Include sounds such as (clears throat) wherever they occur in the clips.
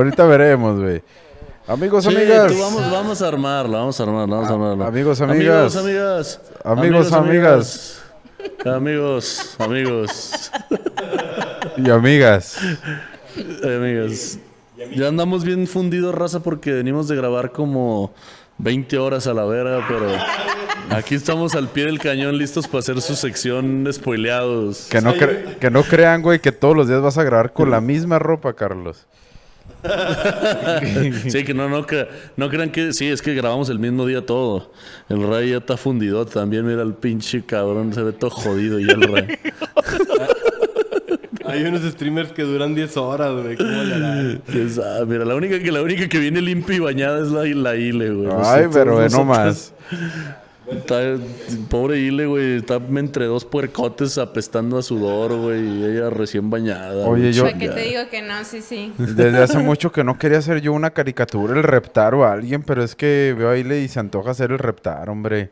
Ahorita veremos, güey. Amigos, sí, amigas. Tú vamos, vamos a armarla, vamos a armarla, vamos a ah, armarla. Amigos, amigas. Amigos, amigas. Amigos, amigas. Amigos, amigos. Y amigas. Eh, amigas. Ya andamos bien fundidos, raza, porque venimos de grabar como 20 horas a la vera, pero aquí estamos al pie del cañón listos para hacer su sección spoileados. Que no, que no crean, güey, que todos los días vas a grabar con la misma ropa, Carlos. (laughs) sí, que no, no, no crean que. Sí, es que grabamos el mismo día todo. El Ray ya está fundido también. Mira el pinche cabrón, se ve todo jodido y el Ray. (laughs) Hay unos streamers que duran 10 horas, Mira, la única, que, la única que viene limpia y bañada es la, Isla Ile, güey. Ay, pero no más (laughs) pobre Ile, güey. Está entre dos puercotes apestando a sudor, güey. Y ella recién bañada. Oye, yo. que te digo que no, sí, sí. Desde hace mucho que no quería hacer yo una caricatura, el reptar o alguien, pero es que veo a Ile y se antoja hacer el reptar, hombre.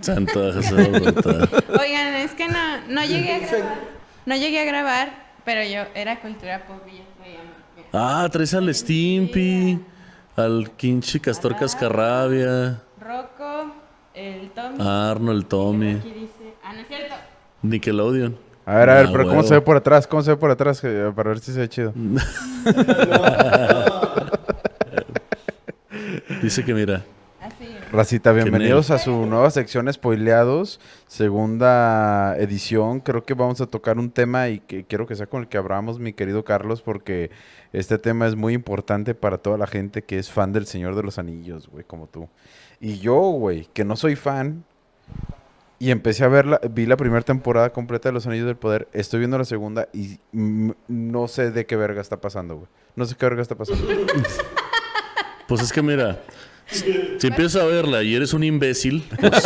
Se antoja hacer el reptar. Oigan, es que no, no llegué a grabar. No llegué a grabar, pero yo era cultura pop Ah, traes al Stimpy, al Kinchi Castor Cascarrabia. Rocco. El Tommy. Arnold, Tommy. dice... Ah, no es cierto. Nickelodeon. A ver, a ver, ah, pero ¿cómo se ve por atrás? ¿Cómo se ve por atrás? Eh, para ver si se ve chido. (laughs) dice que mira. Así ah, Racita, bienvenidos a su nueva sección Spoileados, segunda edición. Creo que vamos a tocar un tema y que quiero que sea con el que abramos, mi querido Carlos, porque este tema es muy importante para toda la gente que es fan del Señor de los Anillos, güey, como tú. Y yo, güey, que no soy fan, y empecé a verla, vi la primera temporada completa de Los Anillos del Poder, estoy viendo la segunda y no sé de qué verga está pasando, güey. No sé qué verga está pasando. pues es que mira, si empiezas a verla y eres un imbécil, pues,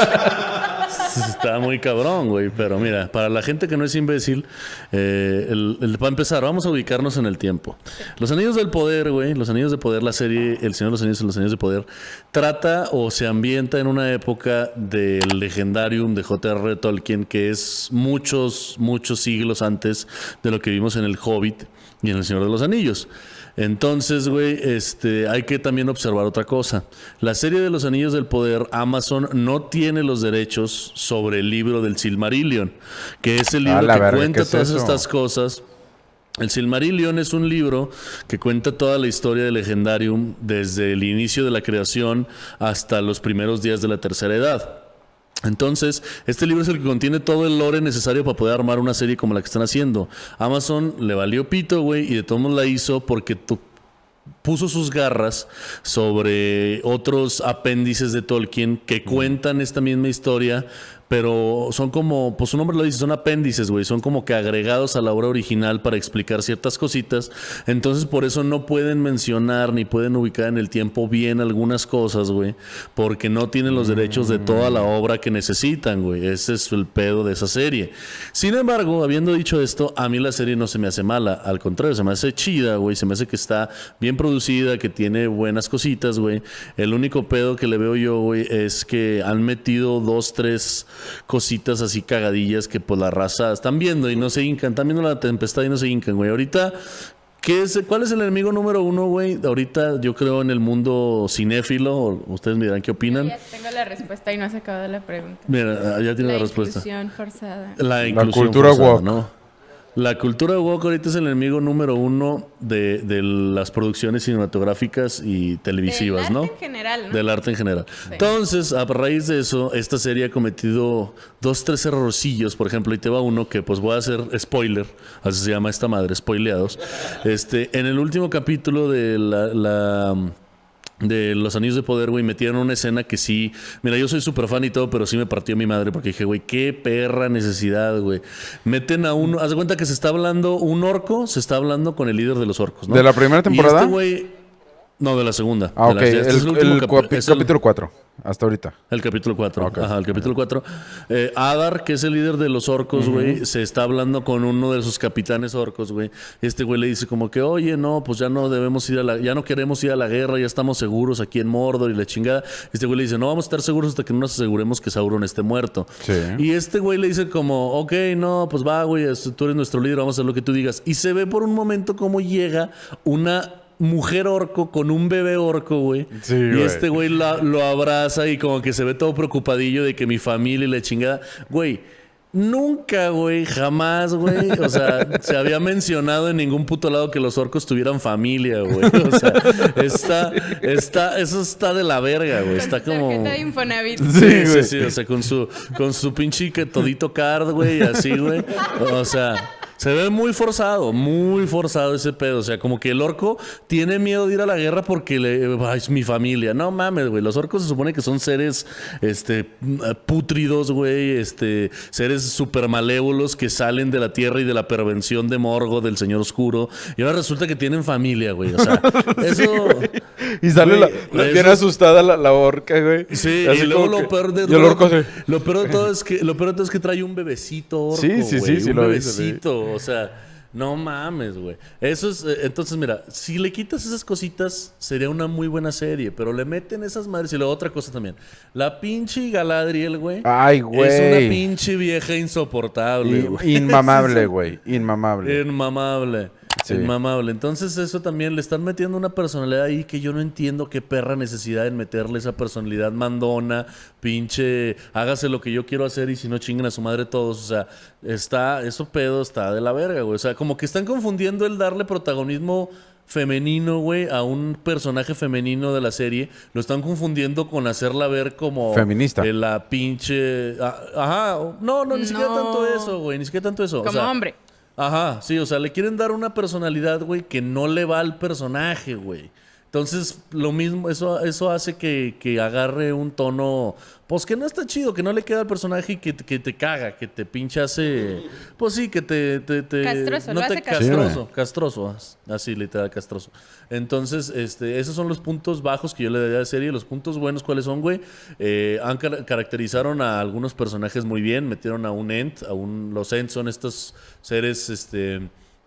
está muy cabrón, güey. Pero mira, para la gente que no es imbécil, eh, el, para empezar, vamos a ubicarnos en el tiempo. Los Anillos del Poder, güey, Los Anillos de Poder, la serie El Señor de los Anillos y los Anillos de Poder, trata o se ambienta en una época del legendarium de J.R.R. Tolkien, que es muchos, muchos siglos antes de lo que vimos en El Hobbit y en El Señor de los Anillos. Entonces, güey, este, hay que también observar otra cosa. La serie de los Anillos del Poder, Amazon no tiene los derechos sobre el libro del Silmarillion, que es el ah, libro que cuenta todas estas cosas. El Silmarillion es un libro que cuenta toda la historia de Legendarium desde el inicio de la creación hasta los primeros días de la tercera edad. Entonces, este libro es el que contiene todo el lore necesario para poder armar una serie como la que están haciendo. Amazon le valió pito, güey, y de todos modos la hizo porque tú puso sus garras sobre otros apéndices de Tolkien que cuentan esta misma historia pero son como, pues un hombre lo dice, son apéndices, güey, son como que agregados a la obra original para explicar ciertas cositas, entonces por eso no pueden mencionar ni pueden ubicar en el tiempo bien algunas cosas, güey, porque no tienen los derechos de toda la obra que necesitan, güey, ese es el pedo de esa serie. Sin embargo, habiendo dicho esto, a mí la serie no se me hace mala, al contrario, se me hace chida, güey, se me hace que está bien producida, que tiene buenas cositas, güey, el único pedo que le veo yo, güey, es que han metido dos, tres cositas así cagadillas que pues la raza están viendo y no se hincan, están viendo la tempestad y no se hincan, güey. Ahorita, ¿qué es, ¿cuál es el enemigo número uno, güey? Ahorita yo creo en el mundo cinéfilo, ustedes me dirán qué opinan. Ya tengo la respuesta y no has acabado la pregunta. Mira, ah, ya tiene la, respuesta. La inclusión forzada. La cultura forzada, ¿no? La cultura woke ahorita es el enemigo número uno de, de las producciones cinematográficas y televisivas, Del arte En general, Del arte en general. Entonces, a raíz de eso, esta serie ha cometido dos, tres errorcillos, por ejemplo, y te va uno que pues voy a hacer spoiler, así se llama esta madre, spoileados. Este, en el último capítulo de la de los anillos de poder, güey, metieron una escena que sí, mira, yo soy súper fan y todo, pero sí me partió mi madre porque dije, güey, qué perra necesidad, güey. Meten a uno, haz de cuenta que se está hablando un orco, se está hablando con el líder de los orcos, ¿no? De la primera temporada. Y este güey no, de la segunda. Ah, ok. Este el, es el, capítulo 4, hasta ahorita. El capítulo 4. Ajá, el capítulo 4. Eh, Adar, que es el líder de los orcos, güey, se está hablando con uno de sus capitanes orcos, güey. Este güey le dice como que, oye, no, pues ya no debemos ir a la, ya no queremos ir a la guerra, ya estamos seguros aquí en Mordor y la chingada. Este güey le dice, no vamos a estar seguros hasta que no nos aseguremos que Sauron esté muerto. Sí. Y este güey le dice como, ok, no, pues va, güey, tú eres nuestro líder, vamos a hacer lo que tú digas. Y se ve por un momento cómo llega una mujer orco con un bebé orco, güey. y este güey lo abraza y como que se ve todo preocupadillo de que mi familia y la chingada. Güey, nunca, güey, jamás, güey. O sea, (laughs) se había mencionado en ningún puto lado que los orcos tuvieran familia, güey. O sea, está, está, eso está de la verga, güey. Está como. Sí, sí, sí, O sea, con su, con su pinche todito card, güey, así, güey. O sea. Se ve muy forzado, muy forzado ese pedo. O sea, como que el orco tiene miedo de ir a la guerra porque le, es mi familia. No mames, güey. Los orcos se supone que son seres este, pútridos, güey. Este, seres super malévolos que salen de la tierra y de la pervención de Morgo, del Señor Oscuro. Y ahora resulta que tienen familia, güey. O sea, (laughs) eso. y sale la, la tiene asustada la, la, orca, güey. Sí, y, luego lo peor de todo. Lo, peor de todo es que lo es que trae un bebecito orco, Sí, sí, sí, sí, un bebecito o sea, no mames, güey. Eso es, eh, entonces mira, si le quitas esas cositas, sería una muy buena serie, pero le meten esas madres y luego otra cosa también. La pinche Galadriel, güey. Ay, güey. Es una pinche vieja insoportable, (laughs) Inmamable, güey. Inmamable. Inmamable. Sí. mamable Entonces eso también le están metiendo una personalidad ahí que yo no entiendo qué perra necesidad en meterle esa personalidad mandona, pinche, hágase lo que yo quiero hacer y si no chinguen a su madre todos. O sea, está, eso pedo está de la verga, güey. O sea, como que están confundiendo el darle protagonismo femenino, güey, a un personaje femenino de la serie, lo están confundiendo con hacerla ver como... Feminista. de eh, la pinche... Ah, ajá. No, no, ni siquiera tanto eso, güey. Ni siquiera tanto eso. Como o hombre. Ajá, sí, o sea, le quieren dar una personalidad, güey, que no le va al personaje, güey. Entonces, lo mismo, eso, eso hace que, agarre un tono, pues que no está chido, que no le queda al personaje y que, te caga, que te pinche hace, pues sí, que te... castroso, no castroso. Castroso, ah, así literal, castroso. Entonces, este, esos son los puntos bajos que yo le daría a la serie. Los puntos buenos, ¿cuáles son, güey? Eh, han caracterizaron a algunos personajes muy bien, metieron a un Ent, a un... Los Ent son estos seres, este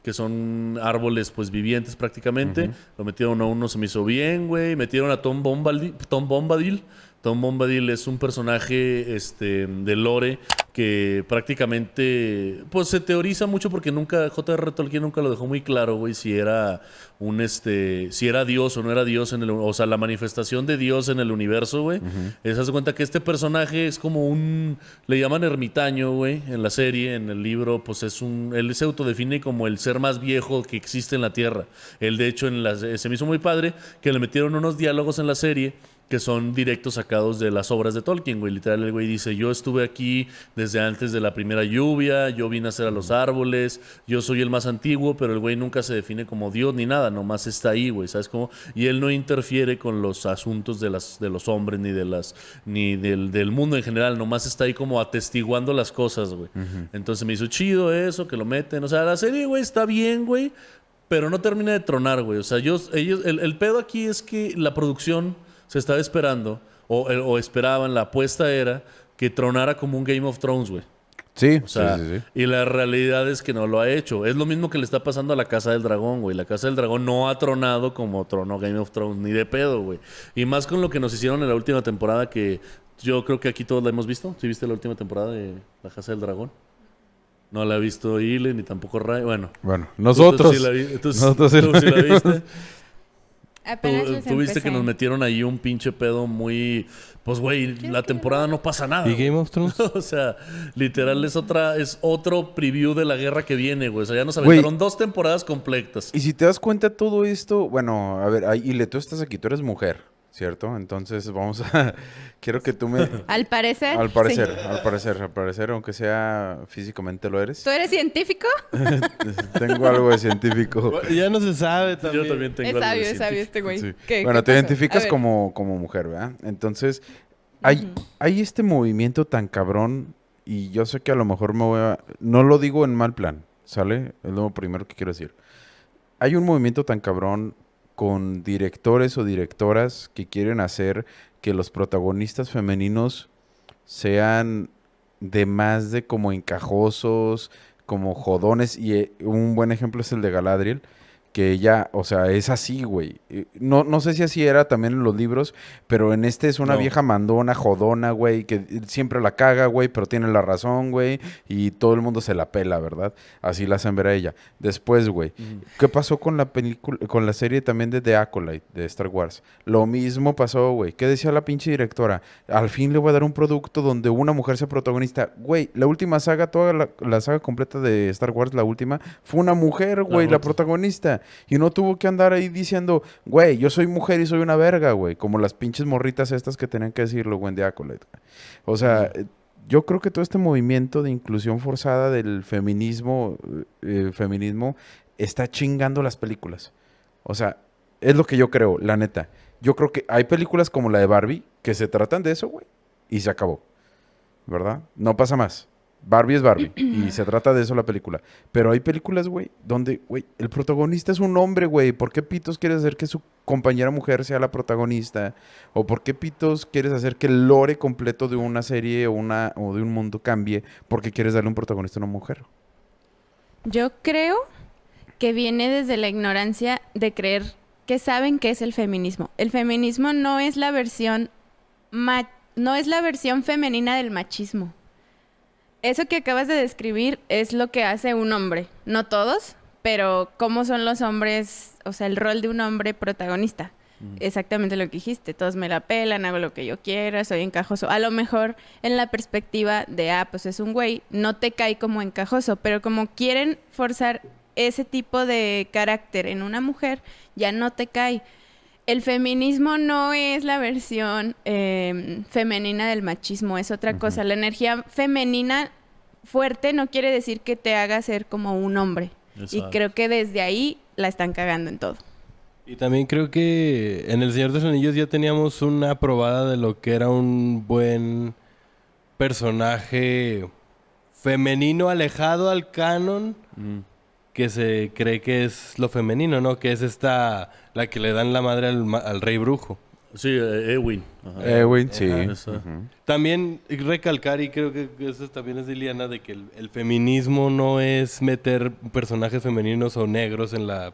que son árboles pues vivientes prácticamente. Lo metieron a uno, se me hizo bien, güey. Metieron a Tom Bombadil Tom Bombadil es un personaje este, de lore que prácticamente pues se teoriza mucho porque nunca J.R. Tolkien nunca lo dejó muy claro, güey, si era un este si era Dios o no era Dios en el o sea, la manifestación de Dios en el universo, güey. Se hace cuenta que este personaje es como un le llaman ermitaño, güey, en la serie, en el libro, pues es un él se autodefine como el ser más viejo que existe en la Tierra. Él de hecho en las, se me hizo muy padre que le metieron unos diálogos en la serie que son directos sacados de las obras de Tolkien, güey. Literal, el güey dice, yo estuve aquí desde antes de la primera lluvia, yo vine a hacer a los árboles, yo soy el más antiguo, pero el güey nunca se define como Dios ni nada, nomás está ahí, güey, ¿sabes cómo? Y él no interfiere con los asuntos de, las, de los hombres ni, de las, ni del, del mundo en general, nomás está ahí como atestiguando las cosas, güey. Entonces me hizo chido eso, que lo meten. O sea, la serie, güey, está bien, güey, pero no termina de tronar, güey. O sea, yo, ellos, el, el pedo aquí es que la producción se estaba esperando, o, esperaban, la apuesta era que tronara como un Game of Thrones, güey. Sí, sí, sí, Y la realidad es que no lo ha hecho. Es lo mismo que le está pasando a la Casa del Dragón, güey. La Casa del Dragón no ha tronado como tronó Game of Thrones, ni de pedo, güey. Y más con lo que nos hicieron en la última temporada, que yo creo que aquí todos la hemos visto. ¿Sí viste la última temporada de La Casa del Dragón? No la ha visto Ile, ni tampoco Ray. Bueno. Bueno, nosotros. la viste viste que nos metieron ahí un pinche pedo muy. Pues, güey, la temporada no pasa nada. ¿Y Game (laughs) o sea, literal es otra, es otro preview de la guerra que viene, güey. O sea, ya nos aventaron dos temporadas completas. Y si te das cuenta todo esto, bueno, a ver, y le tú estás aquí, tú eres mujer. ¿Cierto? Entonces vamos a... (laughs) Quiero que tú me... Al parecer. Al parecer, al parecer, al parecer, aunque sea físicamente lo eres. ¿Tú eres científico? (laughs) tengo algo de científico. ya no se sabe también. Yo también tengo algo de es sabio este güey. bueno, te identificas como, como mujer, ¿verdad? Entonces, hay, hay este movimiento tan cabrón y yo sé que a lo mejor me voy a... No lo digo en mal plan, ¿sale? Es lo primero que quiero decir. Hay un movimiento tan cabrón con directores o directoras que quieren hacer que los protagonistas femeninos sean de más de como encajosos, como jodones. Y eh, un buen ejemplo es el de Galadriel, que ella, o sea, es así, güey. No, no sé si así era también en los libros, pero en este es una vieja mandona, jodona, güey, que siempre la caga, güey, pero tiene la razón, güey, y todo el mundo se la pela, ¿verdad? Así la hacen ver a ella. Después, güey, ¿qué pasó con la película, con la serie también de The Acolyte, de Star Wars? Lo mismo pasó, güey. ¿Qué decía la pinche directora? Al fin le voy a dar un producto donde una mujer sea protagonista. Güey, la última saga, toda la, saga completa de Star Wars, la última, fue una mujer, güey, la protagonista. Y uno tuvo que andar ahí diciendo, güey, yo soy mujer y soy una verga, güey. Como las pinches morritas estas que tenían que decirlo, güey, de colet O sea, eh, yo creo que todo este movimiento de inclusión forzada del feminismo, eh, eh, feminismo, está chingando las películas. O sea, es lo que yo creo, la neta. Yo creo que hay películas como la de Barbie que se tratan de eso, güey. Y se acabó. ¿Verdad? No pasa más. Barbie es Barbie. (clears throat) y se trata de eso la película. Pero hay películas, güey, donde, güey, el protagonista es un hombre, güey. ¿Por qué Pitos quieres hacer que su compañera mujer sea la protagonista? ¿O por qué Pitos quieres hacer que el lore completo de una serie o, una, o de un mundo cambie porque quieres darle un protagonista a una mujer? Yo creo que viene desde la ignorancia de creer que saben qué es el feminismo. El feminismo no es la versión no es la versión femenina del machismo. Eso que acabas de describir es lo que hace un hombre, no todos, pero cómo son los hombres, o sea, el rol de un hombre protagonista. Mm. Exactamente lo que dijiste, todos me la pelan, hago lo que yo quiera, soy encajoso. A lo mejor en la perspectiva de, ah, pues es un güey, no te cae como encajoso, pero como quieren forzar ese tipo de carácter en una mujer, ya no te cae el feminismo no es la versión em, femenina del machismo, es otra cosa. La energía femenina fuerte no quiere decir que te haga ser como un hombre. Y creo que desde ahí la están cagando en todo. Y también creo que en El Señor de los Anillos ya teníamos una probada de lo que era un buen personaje femenino alejado al canon, que se cree que es lo femenino, ¿no? Que es esta, la que le dan la madre al, rey brujo. Sí, Ewin. Eh, Ajá. sí. También recalcar, y creo que eso también es de Liliana de que el, feminismo no es meter personajes femeninos o negros en, las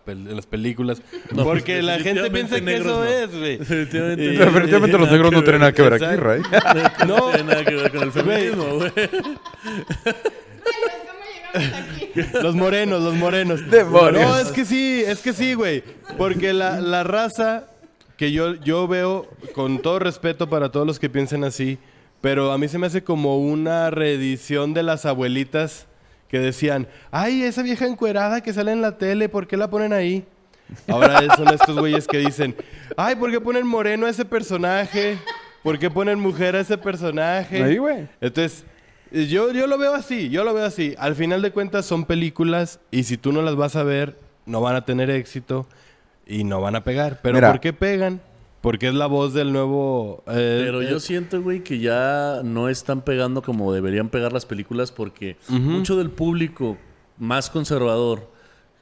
películas. (laughs) porque la gente piensa que eso es, güey. Definitivamente, eh, los negros no tienen nada que ver, aquí, ¿right? (laughs) No, no tienen nada que ver con el feminismo, güey. (laughs) (laughs) los morenos, los morenos. No, es que sí, es que sí, güey. Porque la, raza que yo, yo veo, con todo respeto para todos los que piensen así, pero a mí se me hace como una reedición de las abuelitas que decían, ay, esa vieja encuerada que sale en la tele, ¿por qué la ponen ahí? Ahora son estos güeyes que dicen, ay, ¿por qué ponen moreno a ese personaje? ¿Por qué ponen mujer a ese personaje? Ahí, güey. Entonces, yo, yo lo veo así, yo lo veo así. Al final de cuentas son películas y si tú no las vas a ver, no van a tener éxito y no van a pegar. Pero ¿por qué pegan? Porque es la voz del nuevo... Eh, Pero yo eh, siento, güey, que ya no están pegando como deberían pegar las películas porque mucho del público más conservador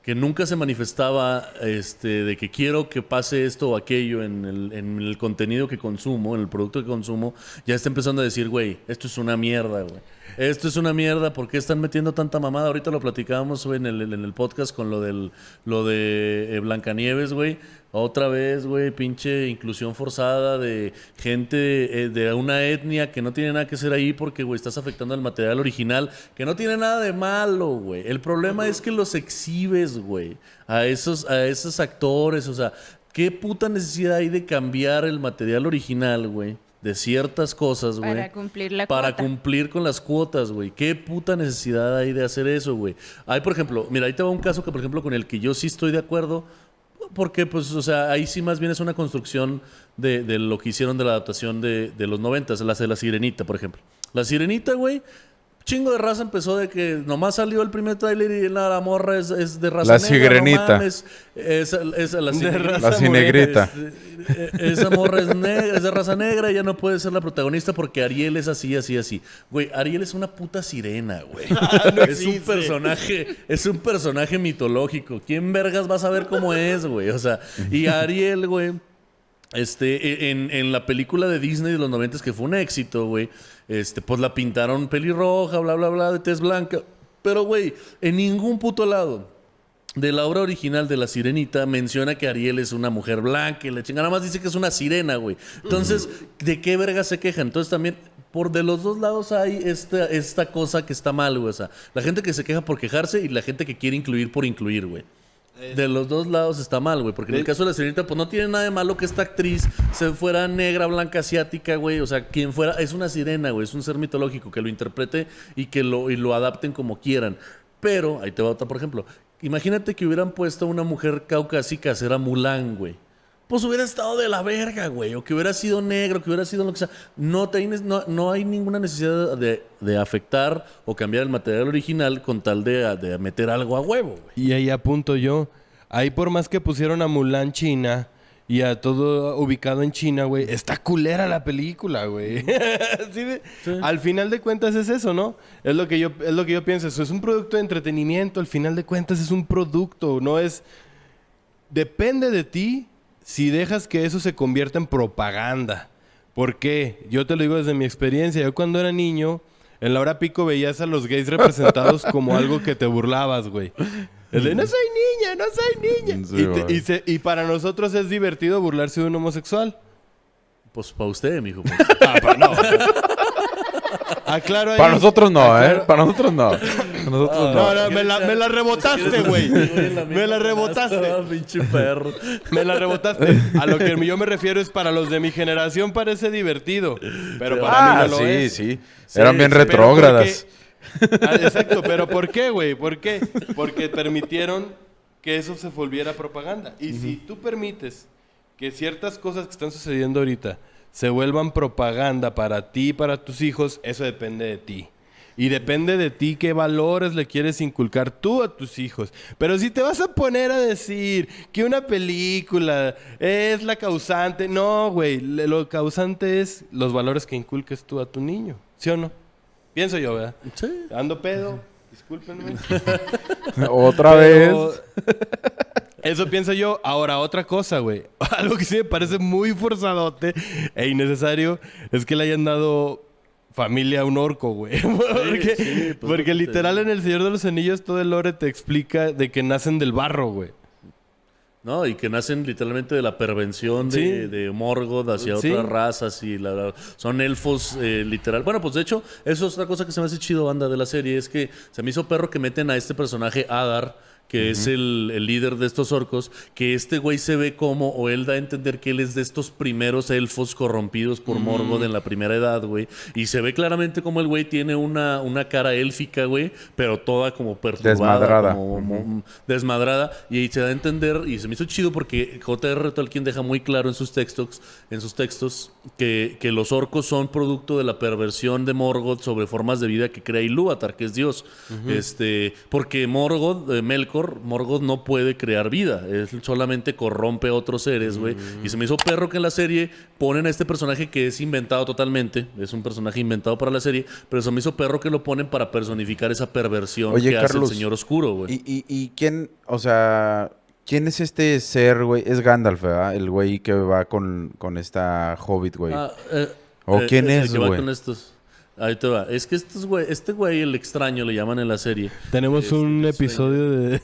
que nunca se manifestaba este, de que quiero que pase esto o aquello en el, en el contenido que consumo, en el producto que consumo, ya está empezando a decir, güey, esto es una mierda, güey. Esto es una mierda, ¿por qué están metiendo tanta mamada? Ahorita lo platicábamos en el, en el podcast con lo del lo de eh, Blancanieves, güey. Otra vez, güey, pinche inclusión forzada de gente eh, de una etnia que no tiene nada que ser ahí porque, güey, estás afectando al material original, que no tiene nada de malo, güey. El problema es que los exhibes, güey, a esos, a esos actores, o sea, ¿qué puta necesidad hay de cambiar el material original, güey? de ciertas cosas, güey. Para cumplir la Para cumplir con las cuotas, güey. ¿Qué puta necesidad hay de hacer eso, güey? Hay, por ejemplo, mira, ahí te va un caso que, por ejemplo, con el que yo sí estoy de acuerdo, porque, pues, o sea, ahí sí más bien es una construcción de, lo que hicieron de la adaptación de, los noventas, la de La Sirenita, por ejemplo. La Sirenita, güey, chingo de raza empezó de que nomás salió el primer tráiler y la, morra es, de raza negra. es, la cigrenita. La esa morra es, negra, es de raza negra y ya no puede ser la protagonista porque Ariel es así, así, así. Güey, Ariel es una puta sirena, güey. (laughs) Ah, es un personaje, es un personaje mitológico. ¿Quién vergas va a saber cómo es, güey? O sea, y Ariel, güey, este, e, en, en la película de Disney de los 90 que fue un éxito, güey este, pues la pintaron pelirroja, bla, bla, bla, de tez blanca. Pero, güey, en ningún puto lado de la obra original de La Sirenita menciona que Ariel es una mujer blanca y la chingada más dice que es una sirena, güey. Entonces, ¿de qué verga se quejan? Entonces también por de los dos lados hay esta, esta cosa que está mal, güey. O sea, la gente que se queja por quejarse y la gente que quiere incluir por incluir, güey de los dos lados está mal, güey. Porque en el caso de la sirenita, pues no tiene nada de malo que esta actriz se fuera negra, blanca, asiática, güey. O sea, quien fuera, es una sirena, güey. Es un ser mitológico que lo interprete y que lo, lo adapten como quieran. Pero, ahí te va otra, por ejemplo. Imagínate que hubieran puesto a una mujer caucásica será ser a Mulan, güey pues hubiera estado de la verga, güey. O que hubiera sido negro, que hubiera sido lo que sea. No, no, hay ninguna necesidad de, afectar o cambiar el material original con tal de, de meter algo a huevo, güey. Y ahí apunto yo. Ahí por más que pusieron a Mulan China y a todo ubicado en China, güey, está culera la película, güey. (laughs) Al final de cuentas es eso, ¿no? Es lo que yo, es lo que yo pienso. es un producto de entretenimiento. Al final de cuentas es un producto. No es... Depende de ti si dejas que eso se convierta en propaganda. ¿Por qué? Yo te lo digo desde mi experiencia. Yo cuando era niño, en la hora pico veías a los gays representados (laughs) como algo que te burlabas, güey. no soy niña, no soy niña. y, para nosotros es divertido burlarse de un homosexual. Pues para usted, mijo. Pues. (laughs) Ah, no. (laughs) Aclaro Para nosotros no, ¿eh? Para nosotros no. Para nosotros no. me la, rebotaste, güey. me la rebotaste. me la rebotaste. A lo que yo me refiero es para los de mi generación parece divertido. Pero para mí no lo sí, Sí, Eran bien retrógradas. Exacto, pero ¿por qué, güey? ¿Por qué? Porque permitieron que eso se volviera propaganda. Y si tú permites que ciertas cosas que están sucediendo ahorita se vuelvan propaganda para ti y para tus hijos, eso depende de ti. Y depende de ti qué valores le quieres inculcar tú a tus hijos. Pero si te vas a poner a decir que una película es la causante, no, güey, lo causante es los valores que inculques tú a tu niño, ¿sí o no? Pienso yo, ¿verdad? Sí. Ando pedo, discúlpenme. (laughs) Otra vez. (laughs) Eso pienso yo. Ahora, otra cosa, güey. (laughs) Algo que sí me parece muy forzadote e innecesario es que le hayan dado familia a un orco, güey. (laughs) porque, pues literal en El Señor de los Anillos todo el lore te explica de que nacen del barro, güey. ¿no? Y que nacen literalmente de la pervención de, Morgoth hacia otras razas y la, son elfos eh, literal. Bueno, pues de hecho, eso es otra cosa que se me hace chido, banda, de la serie, es que se me hizo perro que meten a este personaje Adar que es el, líder de estos orcos, que este güey se ve como, o él da a entender que él es de estos primeros elfos corrompidos por Morgoth en la primera edad, güey. Y se ve claramente como el güey tiene una, una cara élfica, güey, pero toda como perturbada. Desmadrada. Como, desmadrada. Y ahí se da a entender, y se me hizo chido porque J.R. quien deja muy claro en sus textos, en sus textos, que, que los orcos son producto de la perversión de Morgoth sobre formas de vida que crea Ilúvatar, que es Dios. Este, porque Morgoth, eh, Melkor, Morgoth no puede crear vida. Él solamente corrompe otros seres, güey. Y se me hizo perro que en la serie ponen a este personaje que es inventado totalmente. Es un personaje inventado para la serie. Pero se me hizo perro que lo ponen para personificar esa perversión que hace el Señor Oscuro, güey. ¿y, y, ¿Y quién, o sea, ¿Quién es este ser, güey? Es Gandalf, ¿verdad? El güey que va con, con esta hobbit, güey. Ah, eh, ¿O eh, quién eh, es, güey? Ahí te va. Es que este güey, el extraño, le llaman en la serie. Tenemos este, un episodio de,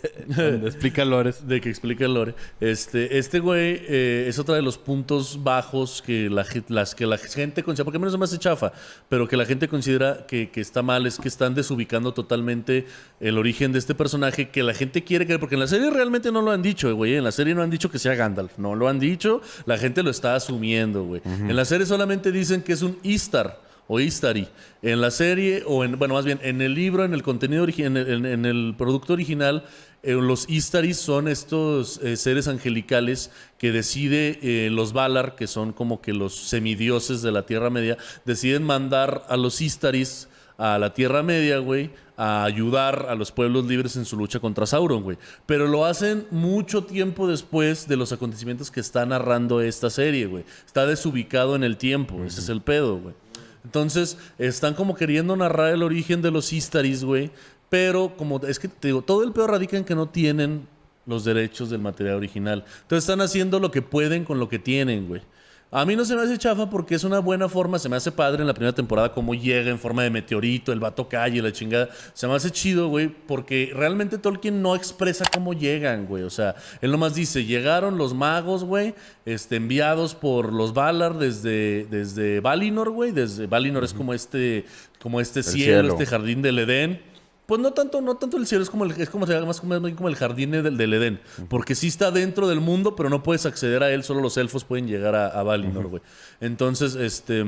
(laughs) Explica Lores. De que explica Lore. Este, este güey eh, es otro de los puntos bajos que la, las, que la gente considera, porque menos se más chafa, pero que la gente considera que, está mal, es que están desubicando totalmente el origen de este personaje que la gente quiere creer, porque en la serie realmente no lo han dicho, güey. ¿eh? En la serie no han dicho que sea Gandalf, no lo han dicho, la gente lo está asumiendo, güey. En la serie solamente dicen que es un Istar o Istari, en la serie o en, bueno, más bien en el libro, en el contenido original, en, el producto original, eh, los Istaris son estos eh, seres angelicales que decide eh, los Valar, que son como que los semidioses de la Tierra Media, deciden mandar a los Istaris a la Tierra Media, güey, a ayudar a los pueblos libres en su lucha contra Sauron, güey. Pero lo hacen mucho tiempo después de los acontecimientos que está narrando esta serie, güey. Está desubicado en el tiempo, ese es el pedo, güey. Entonces, están como queriendo narrar el origen de los Istaris, güey. Pero como es que te digo, todo el peor radica en que no tienen los derechos del material original. Entonces están haciendo lo que pueden con lo que tienen, güey. A mí no se me hace chafa porque es una buena forma, se me hace padre en la primera temporada cómo llega en forma de meteorito, el vato calle, la chingada. Se me hace chido, güey, porque realmente Tolkien no expresa cómo llegan, güey. O sea, él nomás dice, llegaron los magos, güey, este, enviados por los Valar desde, desde Valinor, güey. Desde Valinor es como este, como este cielo, este jardín del Edén pues no tanto, no tanto el cielo, es como el, es como se más como el jardín del, del Edén. Porque sí está dentro del mundo, pero no puedes acceder a él, solo los elfos pueden llegar a, Valinor, güey. Entonces, este.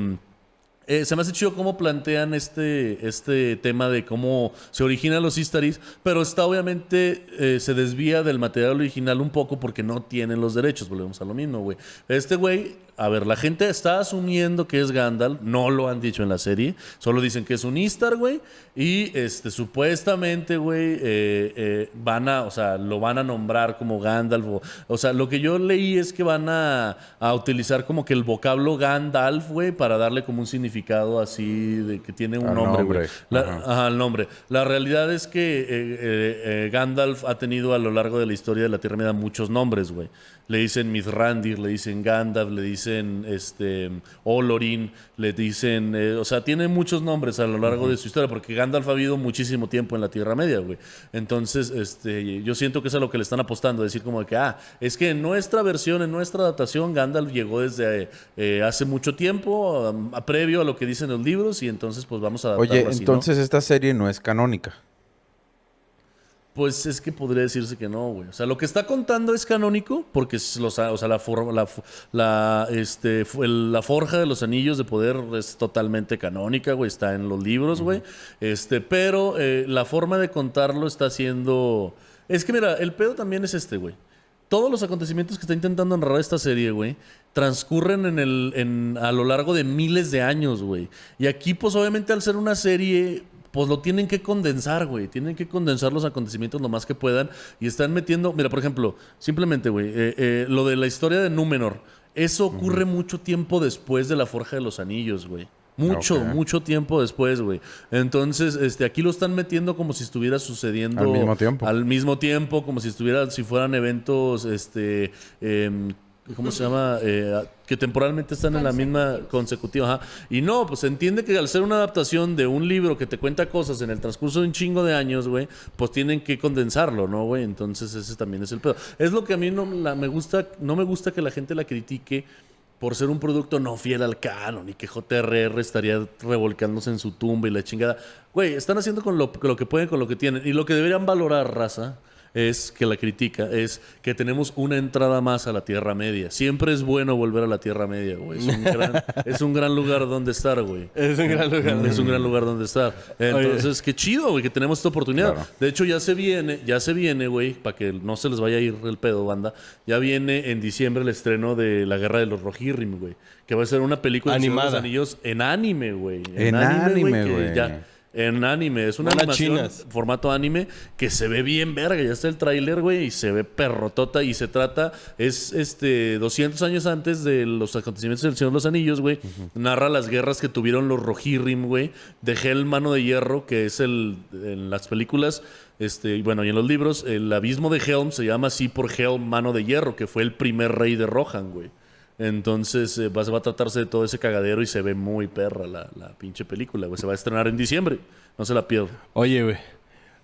Eh, se me hace chido cómo plantean este, este tema de cómo se originan los Istaris, pero está obviamente eh, se desvía del material original un poco porque no tienen los derechos. Volvemos a lo mismo, güey. Este güey a ver, la gente está asumiendo que es Gandalf, no lo han dicho en la serie, solo dicen que es un Istar, güey, y este, supuestamente, güey, eh, eh, van a, o sea, lo van a nombrar como Gandalf, o, sea, lo que yo leí es que van a, utilizar como que el vocablo Gandalf, güey, para darle como un significado así de que tiene un nombre, Ajá, el nombre. La realidad es que eh, Gandalf ha tenido a lo largo de la historia de la Tierra Media muchos nombres, güey. Le dicen Mithrandir, le dicen Gandalf, le dicen dicen este, Olorin, le dicen, eh, o sea, tiene muchos nombres a lo largo de su historia, porque Gandalf ha vivido muchísimo tiempo en la Tierra Media, güey. Entonces, este, yo siento que es a lo que le están apostando, decir como que, ah, es que en nuestra versión, en nuestra adaptación, Gandalf llegó desde eh, hace mucho tiempo, um, a, previo a lo que dicen los libros, y entonces pues vamos a... Oye, entonces esta serie no es canónica. Pues es que podría decirse que no, güey. O sea, lo que está contando es canónico porque los, la, la, este, la forja de los anillos de poder es totalmente canónica, güey. Está en los libros, güey. este, pero eh, la forma de contarlo está siendo... Es que mira, el pedo también es este, güey. Todos los acontecimientos que está intentando narrar esta serie, güey, transcurren en el, a lo largo de miles de años, güey. Y aquí, pues obviamente al ser una serie pues lo tienen que condensar, güey. Tienen que condensar los acontecimientos lo más que puedan. Y están metiendo, mira, por ejemplo, simplemente, güey, eh, eh, lo de la historia de Númenor. Eso ocurre mucho tiempo después de la Forja de los Anillos, güey. Mucho, mucho tiempo después, güey. Entonces, este, aquí lo están metiendo como si estuviera sucediendo. Al mismo tiempo. Al mismo tiempo, como si estuvieran, si fueran eventos, este. Em, ¿Cómo se llama? Eh, que temporalmente están en la misma consecutiva. Y no, pues entiende que al ser una adaptación de un libro que te cuenta cosas en el transcurso de un chingo de años, güey, pues tienen que condensarlo, ¿no, güey? Entonces ese también es el pedo. Es lo que a mí no me gusta, no me gusta que la gente la critique por ser un producto no fiel al canon y que JRR estaría revolcándose en su tumba y la chingada. Güey, están haciendo con lo que pueden, con lo que tienen. Y lo que deberían valorar, raza, es que la critica, es que tenemos una entrada más a la Tierra Media. Siempre es bueno volver a la Tierra Media, güey. Es un (laughs) gran, lugar donde estar, güey. Es un gran lugar. Es un gran lugar donde estar. Entonces, qué chido, güey, que tenemos esta oportunidad. De hecho, ya se viene, ya se viene, güey, para que no se les vaya a ir el pedo, banda. Ya viene en diciembre el estreno de La Guerra de los Rohirrim, güey. Que va a ser una película de los Anillos en anime, güey. En, en anime, güey en anime. Es una animación formato anime que se ve bien verga. Ya está el tráiler, güey, y se ve perrotota. Y se trata, es este 200 años antes de los acontecimientos del Señor de los Anillos, güey. Narra las guerras que tuvieron los Rohirrim, güey. de Helm, Mano de Hierro, que es el en las películas este, bueno, y en los libros, el abismo de Helm se llama así por Helm, mano de hierro, que fue el primer rey de Rohan, güey. Entonces eh, va, a tratarse de todo ese cagadero y se ve muy perra la, pinche película, güey. Se va a estrenar en diciembre. No se la pierdo. Oye, güey.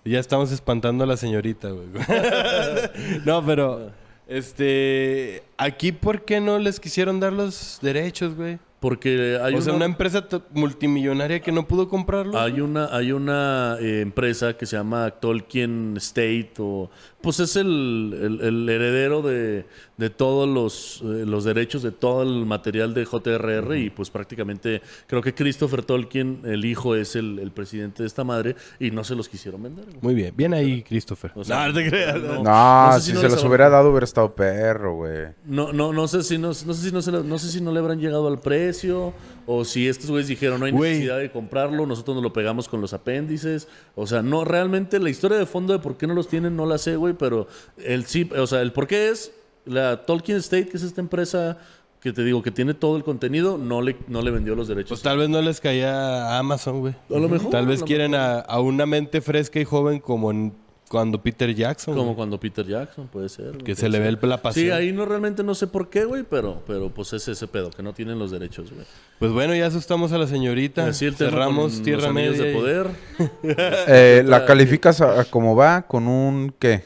Ya estamos espantando a la señorita, güey. (laughs) no, pero. Este. Aquí, ¿por qué no les quisieron dar los derechos, güey? Porque hay o una... sea, una empresa multimillonaria que no pudo comprarlo. Hay una, hay una eh, empresa que se llama Tolkien State o pues es el, heredero de, todos los, eh, los, derechos, de todo el material de JRR y pues prácticamente creo que Christopher Tolkien, el hijo, es el, presidente de esta madre y no se los quisieron vender. Muy bien, bien ahí Christopher. no, te creas, no, sé si, se los hubiera dado hubiera estado perro, güey. No, no, no sé si no, sé si no, no sé si no le habrán llegado al precio, o si estos güeyes dijeron, no hay necesidad de comprarlo, nosotros nos lo pegamos con los apéndices. O sea, no, realmente la historia de fondo de por qué no los tienen no la sé, güey, pero el sí, o sea, el por qué es la Tolkien State, que es esta empresa que te digo que tiene todo el contenido, no le, no le vendió los derechos. Pues tal vez no les caía a Amazon, güey. lo Tal vez quieren a una mente fresca y joven como en cuando Peter Jackson. Como cuando Peter Jackson, puede ser. Que se le ve el, la pasión. Sí, ahí no realmente no sé por qué, güey, pero, pero pues es ese pedo, que no tienen los derechos, güey. Pues bueno, ya asustamos a la señorita. Decir, Cerramos Tierra Media. de poder. (laughs) Eh, ¿La calificas a, cómo como va? ¿Con un qué?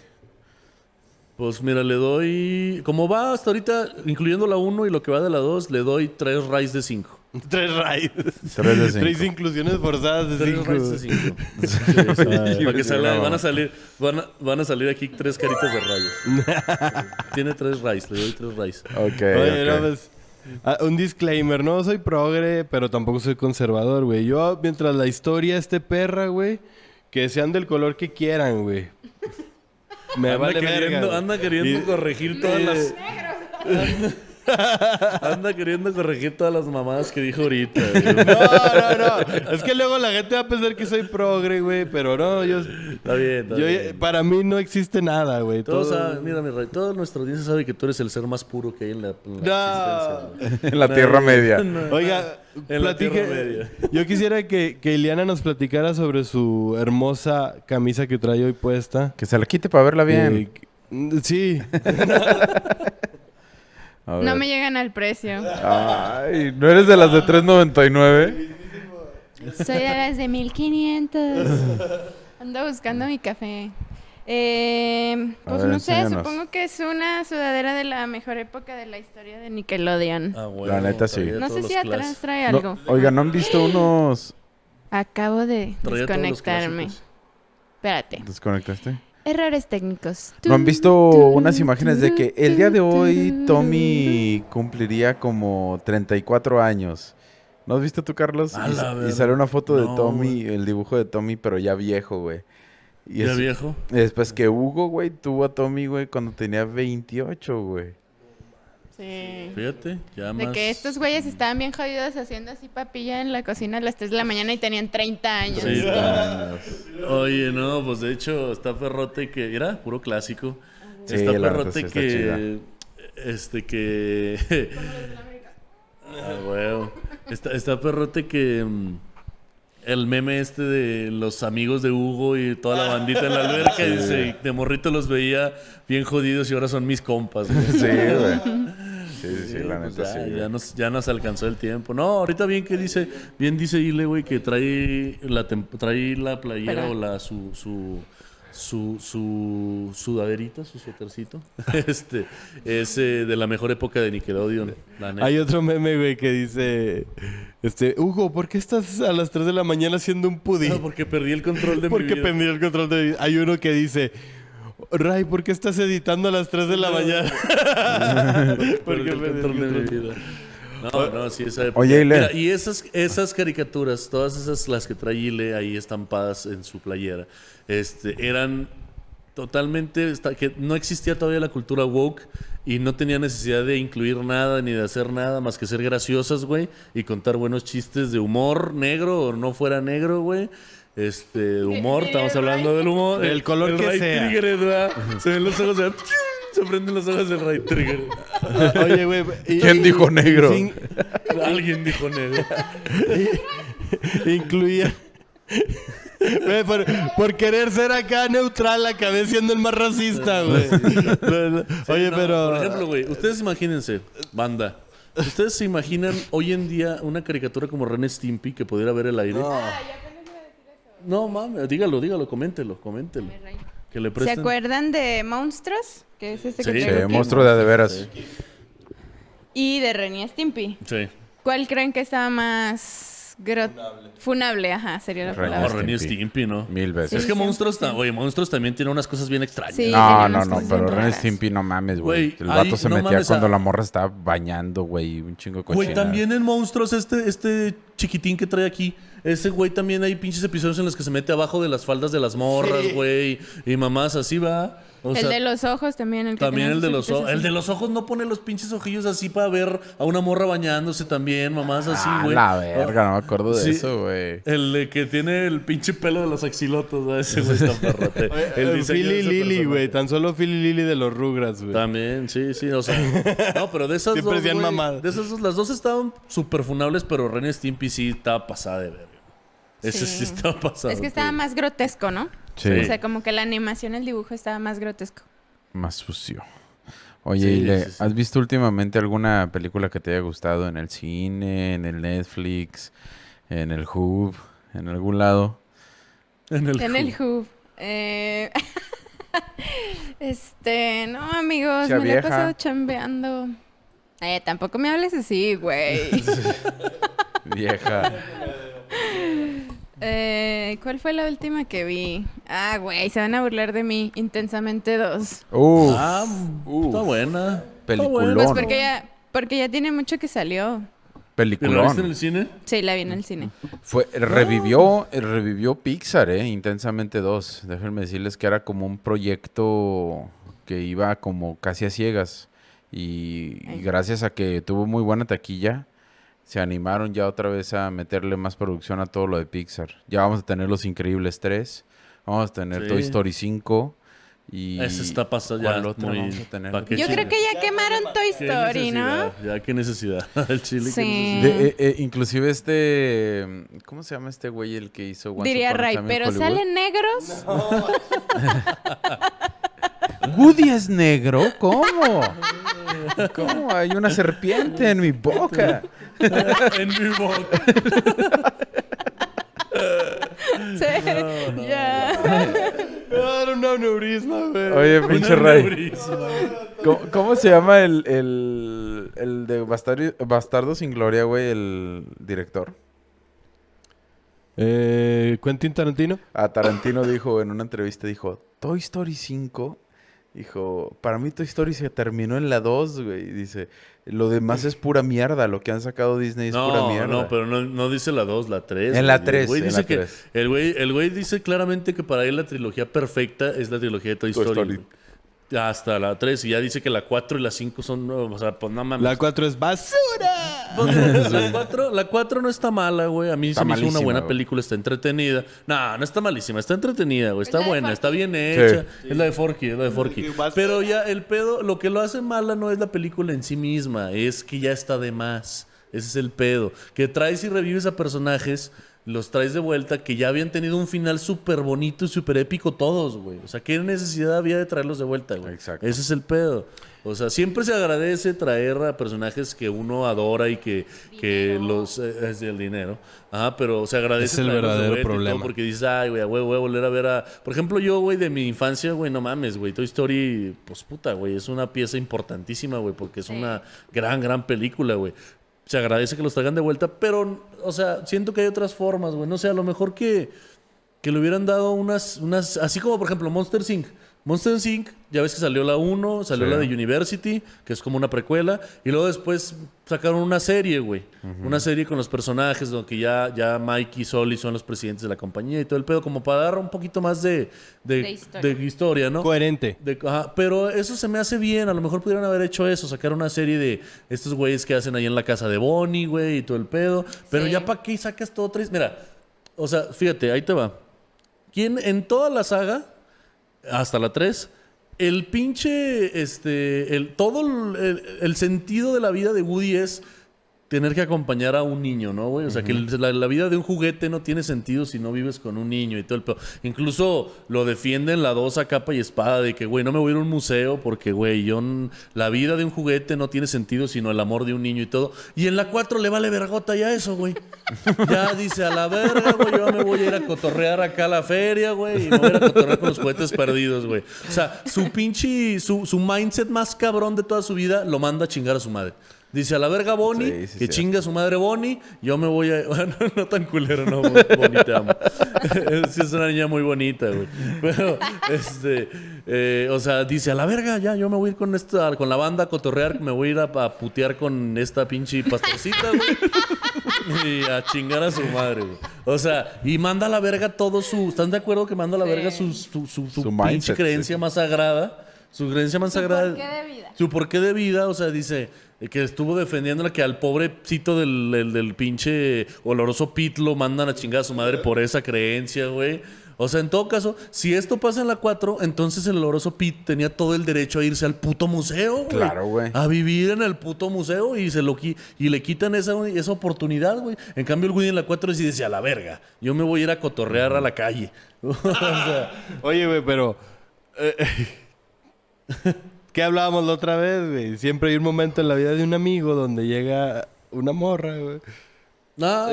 Pues mira, le doy. Como va hasta ahorita, incluyendo la 1 y lo que va de la 2, le doy 3 rays de 5. (laughs) Tres raids. Tres de Tres inclusiones forzadas de cinco. Tres de cinco. van a salir, van salir aquí tres caritas de rayos. (laughs) Tiene tres raids, le doy tres raids. Ok. Oye, No, pues, ah, un disclaimer, no soy progre, pero tampoco soy conservador, güey. Yo, mientras la historia esté perra, güey, que sean del color que quieran, güey. Me anda queriendo, Anda queriendo corregir todas las. (laughs) Anda queriendo corregir todas las mamadas que dijo ahorita. (laughs) No, no, no. Es que luego la gente va a pensar que soy progre, güey. Pero no, yo. Está bien, Para mí no existe nada, güey. Todos mira, mi rey, toda nuestra audiencia sabe que tú eres el ser más puro que hay en la, existencia. (laughs) en la Tierra Media. (laughs) Oiga, yo quisiera que, que Ileana nos platicara sobre su hermosa camisa que trae hoy puesta. Que se la quite para verla bien. Eh, sí. No me llegan al precio. Ay, ¿no eres de las de 3.99? Soy de las de 1500. (laughs) Ando buscando mi café. Eh, pues no sé, supongo que es una sudadera de la mejor época de la historia de Nickelodeon. Ah, la neta sí. No sé si atrás trae algo. Oiga, ¿no han visto (gasps) unos...? Acabo de desconectarme. Espérate. ¿Desconectaste? Errores técnicos. ¿No han visto unas imágenes de que el día de hoy Tommy cumpliría como 34 años? ¿No has visto tú, Carlos? Y, sale una foto de Tommy, el dibujo de Tommy, pero ya viejo, güey. Y ¿Ya es, viejo? Después que Hugo, güey, tuvo a Tommy, güey, cuando tenía 28, güey. Sí. Fíjate, ya más... De que estos güeyes estaban bien jodidos haciendo así papilla en la cocina a las 3 de la mañana y tenían 30 años. Oye, no, pues de hecho está perrote que... Era puro clásico. está perrote que... Este que... ah, Está, perrote que... El meme este de los amigos de Hugo y toda la bandita en la alberca. (laughs) dice de morrito los veía bien jodidos y ahora son mis compas. (laughs) Sí, Sí, sí, la pues neta, ya, nos, alcanzó el tiempo. No, ahorita bien que dice, bien dice Ile, güey, que trae la, trae la playera o la su, su su, su sudaderita, su suetercito. (laughs) este, es eh, de la mejor época de Nickelodeon. Hay otro meme, güey, que dice: este, Hugo, ¿por qué estás a las 3 de la mañana haciendo un pudín? No, ah, porque perdí el control de mi vida. Porque perdí el control de mi vida. Hay uno que dice. Ray, ¿por qué estás editando a las 3 de la mañana? (laughs) Porque me vida. No, no, sí, esa época. Oye, y esas, esas caricaturas, todas esas las que trae Ile ahí estampadas en su playera, este, eran totalmente. que no existía todavía la cultura woke y no tenía necesidad de incluir nada ni de hacer nada más que ser graciosas, güey, y contar buenos chistes de humor negro o no fuera negro, güey este eh, humor, eh, estamos hablando del humor. El color que Ray sea. Trigger, Se ven los ojos, de, se prenden los ojos del Ray Trigger. Oye, güey. ¿Quién dijo negro? Alguien dijo negro. Incluía. por, querer ser acá neutral, acabé siendo el más racista, güey. Oye, pero. Por ejemplo, güey, ustedes imagínense, banda. ¿Ustedes se imaginan hoy en día una caricatura como René Stimpy que pudiera ver el aire? No. Ah, no mames, dígalo, dígalo, coméntelo, coméntelo. Que ¿Se acuerdan de Monstruos? Que es sí, este que sí, Monstruo de adeveras. Y de Renny Stimpy. Sí. ¿Cuál creen que estaba más funable. funable? ajá, sería la palabra. Stimpy, ¿no? Mil veces. es que Monstruos, oye, Monstruos también tiene unas cosas bien extrañas. no, no, no, pero Renny Stimpy no mames, güey. El vato se metía cuando ah. la morra estaba bañando, güey, un chingo de Güey, también en Monstruos este este chiquitín que trae aquí. Ese güey también hay pinches episodios en los que se mete abajo de las faldas de las morras, güey. Y mamás, así va. el de los ojos también. El que también el de los ojos. El de los ojos no pone los pinches ojillos así para ver a una morra bañándose también, mamás así, ah, güey. Ah, la verga, no me acuerdo de eso, güey. El de que tiene el pinche pelo de los axilotos, Ese güey está perrote. el eh, Philly Lily, güey. Tan solo Philly Lily de los Rugrats, güey. También, sí, sí. O sea, no, pero de esas Siempre dos. De esas dos, las dos estaban super funables, pero Ren y sí estaba pasada de verlo Ese sí. estaba pasado. Es que estaba más grotesco, ¿no? Sí. O sea, como que la animación, el dibujo estaba más grotesco. Más sucio. Oye, ¿has visto últimamente alguna película que te haya gustado en el cine, en el Netflix, en el Hub, en algún lado? En el en Hub. El Hub. Eh, (laughs) este, no, amigos, me he pasado chambeando. Eh, tampoco me hables así, güey. (laughs) Vieja. Eh, ¿Cuál fue la última que vi? Ah, güey, se van a burlar de mí. Intensamente 2. Ah, está buena. Peliculón. Pues porque ya, porque ya tiene mucho que salió. Peliculón. ¿La viste en el cine? Sí, la vi en el cine. Fue, revivió, revivió Pixar, ¿eh? Intensamente 2. Déjenme decirles que era como un proyecto que iba como casi a ciegas. Y, gracias a que tuvo muy buena taquilla, se animaron ya otra vez a meterle más producción a todo lo de Pixar. Ya vamos a tener Los Increíbles 3, vamos a tener Toy Story 5 y... Eso está pasando ya. Otro Yo creo que ya quemaron Toy Story, ¿no? Ya qué necesidad. (laughs) El chile. Sí. Eh, eh, inclusive este... ¿Cómo se llama este güey el que hizo Diría Ray, pero ¿salen negros? (laughs) (laughs) Woody es negro, ¿cómo? ¿Cómo? Hay una serpiente en mi boca. en mi boca. Sí, ya. güey. Oye, pinche Ray. ¿Cómo, se llama el, el, de Bastardo, sin Gloria, güey, el director? Eh, Quentin Tarantino. A ah, Tarantino dijo en una entrevista, dijo, Toy Story 5 Dijo, para mí Toy Story se terminó en la 2, güey. Dice, lo demás es pura mierda. Lo que han sacado Disney es pura mierda. No, pero no, no dice la 2, la 3. En la 3, el güey, el güey dice claramente que para él la trilogía perfecta es la trilogía de Toy, Story. Hasta la 3 y ya dice que la 4 y la 5 son O sea, pues nada más. La 4 es basura. (laughs) la, 4, (laughs) no está mala, güey. A mí sí me hizo una buena película, está entretenida. No, no está malísima, está entretenida, güey. Está buena, está bien hecha. Es la de Forky, es la de Forky. Pero ya el pedo, lo que lo hace mala no es la película en sí misma, es que ya está de más. Ese es el pedo. Que traes y revives a personajes los traes de vuelta, que ya habían tenido un final súper bonito y súper épico todos, güey. O sea, ¿qué necesidad había de traerlos de vuelta, güey? Exacto. Ese es el pedo. O sea, siempre se agradece traer a personajes que uno adora y que, que los... Eh, es el dinero. Ajá, pero se agradece. Es el verdadero problema. Porque dices, ay, güey, voy a volver a ver a... Por ejemplo, yo, güey, de mi infancia, güey, no mames, güey. Toy Story, pues puta, güey. Es una pieza importantísima, güey, porque es una gran, gran película, güey se agradece que los traigan de vuelta, pero, o sea, siento que hay otras formas, güey. No sé, a lo mejor que, que le hubieran dado unas, unas, así como por ejemplo Monster Inc. Monsters Inc., ya ves que salió la 1, salió la de University, que es como una precuela, y luego después sacaron una serie, güey. Una serie con los personajes, donde ya, ya Mike y y son los presidentes de la compañía y todo el pedo, como para dar un poquito más de, de, historia. ¿no? Coherente. pero eso se me hace bien, a lo mejor pudieron haber hecho eso, sacar una serie de estos güeyes que hacen ahí en la casa de Bonnie, güey, y todo el pedo. Pero ya para qué sacas todo tres. Mira, o sea, fíjate, ahí te va. ¿Quién en toda la saga hasta la 3. El pinche, este, el, todo el sentido de la vida de Woody es tener que acompañar a un niño, ¿no, güey? O sea, que la, vida de un juguete no tiene sentido si no vives con un niño y todo el peor. Incluso lo defienden la dos a capa y espada de que, güey, no me voy a ir a un museo porque, güey, yo... La vida de un juguete no tiene sentido sino el amor de un niño y todo. Y en la 4 le vale vergota ya eso, güey. Ya dice, a la verga, güey, yo me voy a ir a cotorrear acá a la feria, güey, y me voy a cotorrear con los juguetes perdidos, güey. O sea, su pinche, su, su mindset más cabrón de toda su vida lo manda a chingar a su madre. Dice, a la verga Bonnie, que chinga su madre Bonnie, yo me voy a... Bueno, (laughs) ah, no tan culero, no, Bonnie, te amo. (laughs) sí, es una niña muy bonita, güey. Pero, este, eh, o sea, dice, a la verga, ya, yo me voy a ir con esta, con la banda a cotorrear, me voy a ir a, putear con esta pinche pastorcita, güey. y a chingar a su madre, güey. O sea, y manda a la verga todo su... ¿Están de acuerdo que manda a la verga su, su, pinche creencia más sagrada? Su creencia más sagrada. Su porqué de vida. Su porqué de vida, o sea, dice que estuvo defendiendo que al pobrecito del, del, pinche oloroso Pit lo mandan a chingar a su madre por esa creencia, güey. O sea, en todo caso, si esto pasa en la 4, entonces el oloroso Pit tenía todo el derecho a irse al puto museo, güey. Claro, güey. A vivir en el puto museo y se lo le quitan esa, esa oportunidad, güey. En cambio, el güey en la 4 dice, decía, a la verga, yo me voy a ir a cotorrear a la calle. (laughs) o sea, Oye, güey, pero... Eh, eh, ¿Qué hablábamos la otra vez, güey? Siempre hay un momento en la vida de un amigo donde llega una morra, güey. No.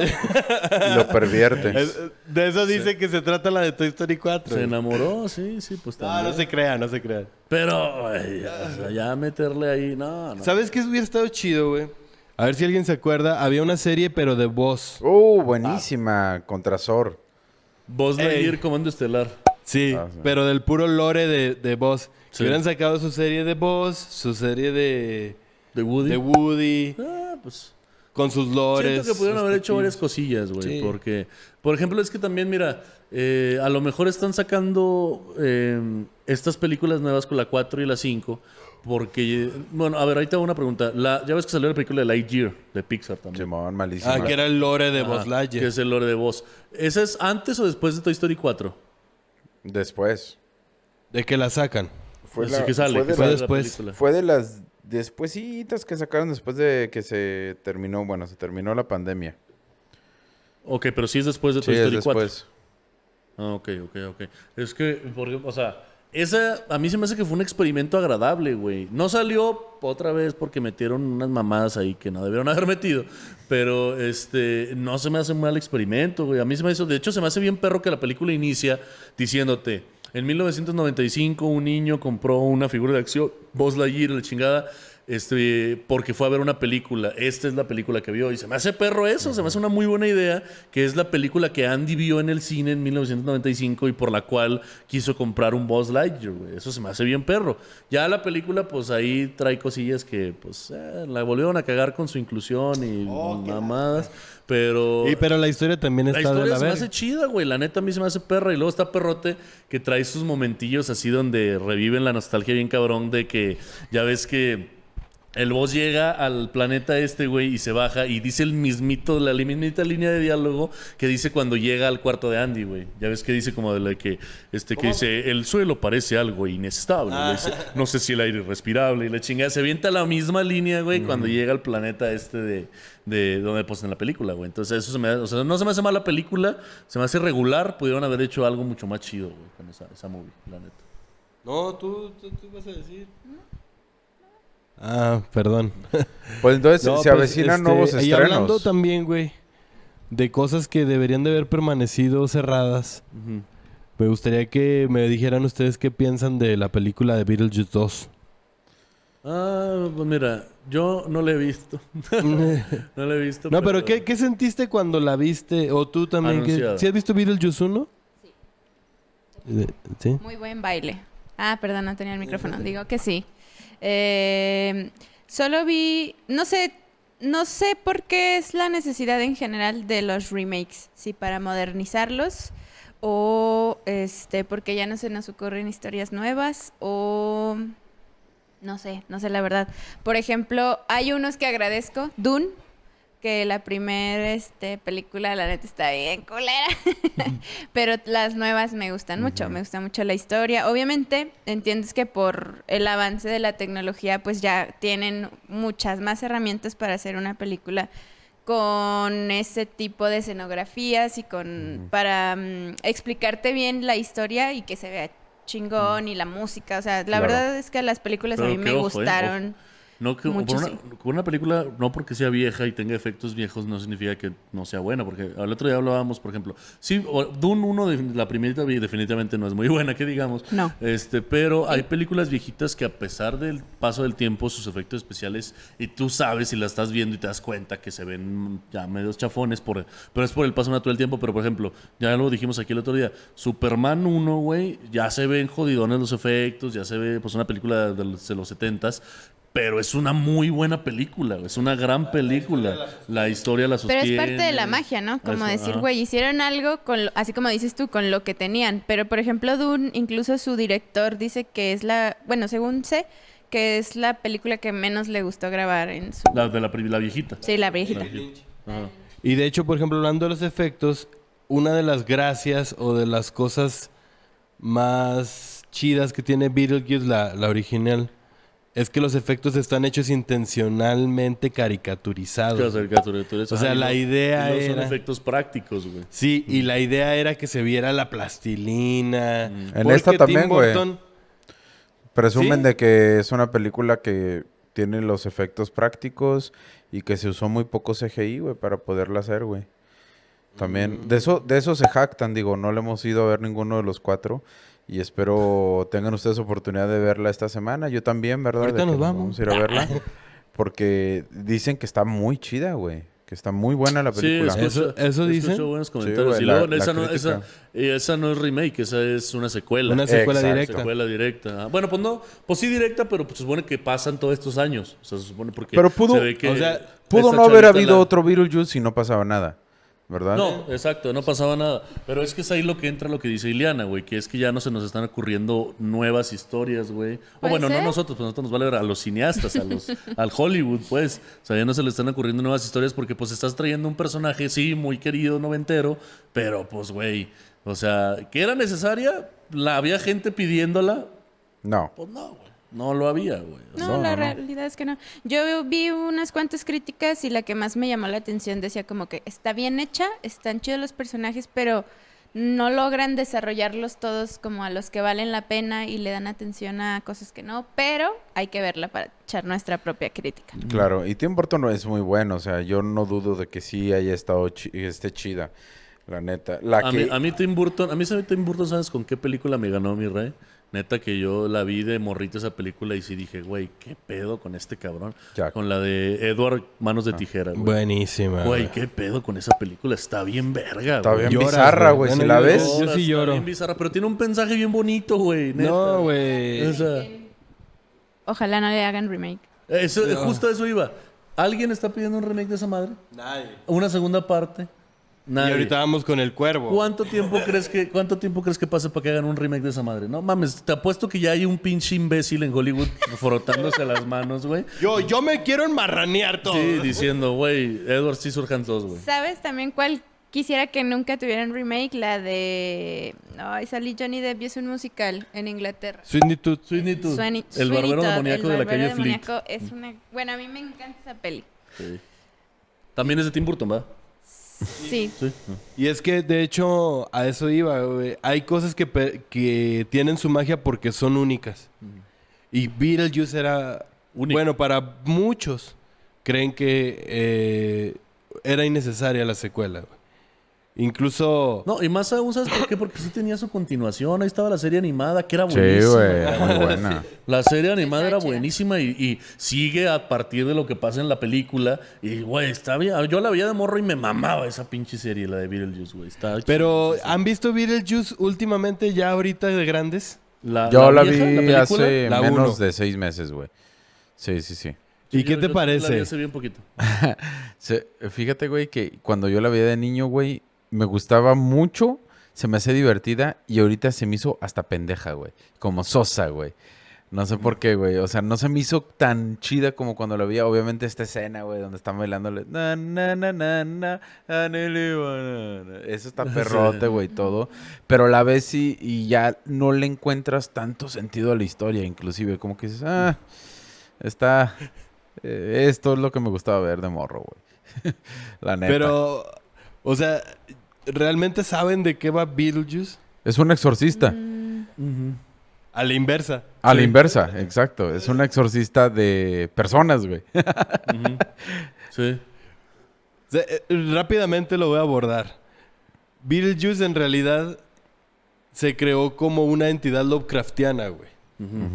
lo pervierte. (laughs) De eso dice que se trata la de Toy Story 4. Se enamoró, sí, sí, pues también. No, no se crea, no se crea. Pero, güey, ya, meterle ahí, no, no. ¿Sabes qué hubiera estado chido, güey? A ver si alguien se acuerda. Había una serie, pero de voz. ¡Uh, buenísima! Contrasor. Voz de ir Comando Estelar. Ah, sí, pero del puro lore de, de voz. Si hubieran sacado su serie de voz, su serie de. De Woody. De Woody. Ah, pues. Con sus lores. Siento que pudieron haber este hecho varias cosillas, güey. Porque, por ejemplo, es que también, mira, eh, a lo mejor están sacando eh, estas películas nuevas con la 4 y la 5. Porque, bueno, a ver, ahí una pregunta. ya ves que salió la película de Lightyear de Pixar también. Llamaban Malísimo Ah, que era el lore de Buzz Lightyear. Que es el lore de Boss ¿Esa es antes o después de Toy Story 4? Después. ¿De qué la sacan? Fue, de después. Fue las despuésitas que sacaron después de que se terminó, bueno, se terminó la pandemia. Ok, pero sí es después de Toy sí, es Ah, ok, ok, ok. Es que, porque, o sea, esa, a mí se me hace que fue un experimento agradable, güey. No salió otra vez porque metieron unas mamadas ahí que no debieron (laughs) haber metido. Pero, este, no se me hace mal experimento, güey. A mí se me hizo, de hecho, se me hace bien perro que la película inicia diciéndote, en 1995 un niño compró una figura de acción, Buzz Lightyear, la chingada, este, porque fue a ver una película. Esta es la película que vio. Y se me hace perro eso, se me hace una muy buena idea, que es la película que Andy vio en el cine en 1995 y por la cual quiso comprar un Boss Light. Eso se me hace bien perro. Ya la película, pues ahí trae cosillas que, pues, eh, la volvieron a cagar con su inclusión y oh, mamadas. Pero. pero la historia también está la historia se me hace chida, güey. La neta a mí se me hace perra. Y luego está Perrote que trae sus momentillos así donde reviven la nostalgia bien cabrón de que ya ves que el boss llega al planeta este, güey, y se baja y dice el mismito, la mismita línea de diálogo que dice cuando llega al cuarto de Andy, güey. Ya ves que dice como de la que, este, que dice, el suelo parece algo inestable. Ah. no sé si el aire es respirable y la chingada. Se avienta la misma línea, güey, cuando llega al planeta este de, donde pues en la película, güey. Entonces, eso se me, o sea, no se me hace mala película, se me hace regular. Pudieron haber hecho algo mucho más chido, güey, con esa, esa movie, la neta. No, tú, tú, vas a decir. Ah, perdón. Pues entonces se pues, avecinan este, nuevos estrenos. Y hablando también, güey, de cosas que deberían de haber permanecido cerradas. Me gustaría que me dijeran ustedes qué piensan de la película de Beetlejuice 2. Ah, pues mira, yo no la he visto. (laughs) no la he visto. No, pero, ¿qué, sentiste cuando la viste? O tú también. Que, ¿Sí has visto Beetlejuice 1? Sí. Eh, ¿Sí? Muy buen baile. Ah, perdón, no tenía el micrófono. Eh, Digo que sí. Eh, solo vi, no sé, no sé por qué es la necesidad en general de los remakes, si para modernizarlos o este porque ya no se nos ocurren historias nuevas o no sé, no sé la verdad. Por ejemplo, hay unos que agradezco, Dune que la primera este, película, la neta, está bien culera. (laughs) Pero las nuevas me gustan mucho, me gusta mucho la historia. Obviamente, entiendes que por el avance de la tecnología, pues ya tienen muchas más herramientas para hacer una película con ese tipo de escenografías y con para mm, explicarte bien la historia y que se vea chingón y la música, o sea, la verdad es que las películas a mí me ¿eh? gustaron. No, que una, película, no porque sea vieja y tenga efectos viejos, no significa que no sea buena, porque al otro día hablábamos, por ejemplo, sí, Dune 1, la primera definitivamente no es muy (laughs) buena, que digamos. No. Este, pero hay películas viejitas que a pesar del paso del tiempo, sus efectos especiales, y tú sabes si la estás viendo y te das cuenta que se ven ya medios chafones, por, pero es por el paso natural del tiempo, pero por ejemplo, ya lo dijimos aquí el otro día, Superman 1, güey, ya se ven jodidones los efectos, ya se ve, pues una película de los, de los 70 pero es una muy buena película, es una gran película. La historia la sostiene. Pero es parte de la magia, ¿no? Como decir, güey, hicieron algo, con así como dices tú, con lo que tenían. Pero, por ejemplo, Dune, incluso su director dice que es la, bueno, según sé, que es la película que menos le gustó grabar en su... La la, viejita. Sí, la viejita. Y de hecho, por ejemplo, hablando de los efectos, una de las gracias o de las cosas más chidas que tiene Beetlejuice, la, la original es que los efectos están hechos intencionalmente caricaturizados. O sea, la idea no son efectos prácticos, güey. Sí, y la idea era que se viera la plastilina. Mm. En esta también, güey. Presumen de que es una película que tiene los efectos prácticos y que se usó muy poco CGI, güey, para poderla hacer, güey. También, mm. de eso, de eso se jactan, digo, no le hemos ido a ver ninguno de los cuatro. Y espero tengan ustedes oportunidad de verla esta semana. Yo también, ¿verdad? Ahorita nos vamos. a ir a verla. (laughs) Porque dicen que está muy chida, güey. Que está muy buena la película. Sí, escucho, eso, dicen. buenos comentarios. y esa, no, es remake, esa es una secuela. Una secuela directa. directa. Secuela directa. Ah, bueno, pues no, pues sí directa, pero pues se supone que pasan todos estos años. O sea, se supone porque pero pudo, no haber habido otro Beetlejuice si no pasaba nada. ¿verdad? No, exacto, no pasaba nada. Pero es que es ahí lo que entra lo que dice Ileana, güey, que es que ya no se nos están ocurriendo nuevas historias, güey. O bueno, no nosotros, pues nosotros nos vale ver a los cineastas, a los, (laughs) al Hollywood, pues. O sea, ya no se le están ocurriendo nuevas historias porque pues estás trayendo un personaje, sí, muy querido, noventero, pero pues, güey, o sea, que era necesaria, la había gente pidiéndola. No. Pues no, güey. No lo había, güey. No, la realidad es que no. Yo vi unas cuantas críticas y la que más me llamó la atención decía como que está bien hecha, están chidos los personajes, pero no logran desarrollarlos todos como a los que valen la pena y le dan atención a cosas que no, pero hay que verla para echar nuestra propia crítica. Claro, y Tim Burton es muy bueno, o sea, yo no dudo de que sí haya estado y esté chida, la neta. a, mí, a mí Tim Burton, ¿sabes con qué película me ganó mi rey? Neta que yo la vi de morrito esa película y sí dije, güey, qué pedo con este cabrón. Con la de Edward Manos de ah. Tijera, Buenísima. Güey, qué pedo con esa película. Está bien verga, Está bien bizarra, güey. Si la ves. yo sí lloro. Está bien bizarra, pero tiene un mensaje bien bonito, güey. No, güey. Ojalá no le hagan remake. Eso, Justo eso iba. ¿Alguien está pidiendo un remake de esa madre? Nadie. Una segunda parte. Y ahorita vamos con el cuervo. ¿Cuánto tiempo (laughs) crees que cuánto tiempo crees que pasa para que hagan un remake de esa madre? No mames, te apuesto que ya hay un pinche imbécil en Hollywood (laughs) frotándose las manos, güey. Yo yo me quiero enmarranear todo. Sí, diciendo, güey, Edward sí surjan güey. ¿Sabes también cuál quisiera que nunca tuvieran remake? La de Ay, salí Johnny Depp y es un musical en Inglaterra. Sweeney Todd, Sweeney Todd. el barbero demoníaco de la calle Fleet. Es una bueno, a mí me encanta esa peli. Sí. También es de Tim Burton, ¿verdad? Sí. Y es que, de hecho, a eso iba, Hay cosas que, tienen su magia porque son únicas. Y Beetlejuice era... Bueno, para muchos creen que eh, era innecesaria la secuela, Incluso. No, y más aún, ¿sabes por qué? Porque sí tenía su continuación. Ahí estaba la serie animada, que era buenísima. Sí, güey, buena. La serie animada era buenísima y, sigue a partir de lo que pasa en la película. Y, güey, está bien. Yo la veía de morro y me mamaba esa pinche serie, la de Beetlejuice, güey. está Pero, ¿han visto Beetlejuice últimamente, ya ahorita de grandes? Yo la, vi hace menos de seis meses, güey. Sí, sí, sí. ¿Y qué te parece? La vi hace bien poquito. (laughs) Fíjate, güey, que cuando yo la veía de niño, güey, me gustaba mucho, se me hace divertida y ahorita se me hizo hasta pendeja, güey. Como sosa, güey. No sé por qué, güey. O sea, no se me hizo tan chida como cuando la vi. Obviamente esta escena, güey, donde están bailándole. Na, Eso está (laughs) perrote, güey, todo. Pero la ves sí y ya no le encuentras tanto sentido a la historia, inclusive. Como que dices, ah, está... Eh, esto es lo que me gustaba ver de morro, güey. (laughs) la neta. Pero, o sea, ¿realmente saben de qué va Beetlejuice? Es un exorcista. Mm. A la inversa. A la inversa, exacto. Es un exorcista de personas, güey. Sí. Eh, rápidamente lo voy a abordar. Beetlejuice en realidad se creó como una entidad Lovecraftiana, güey.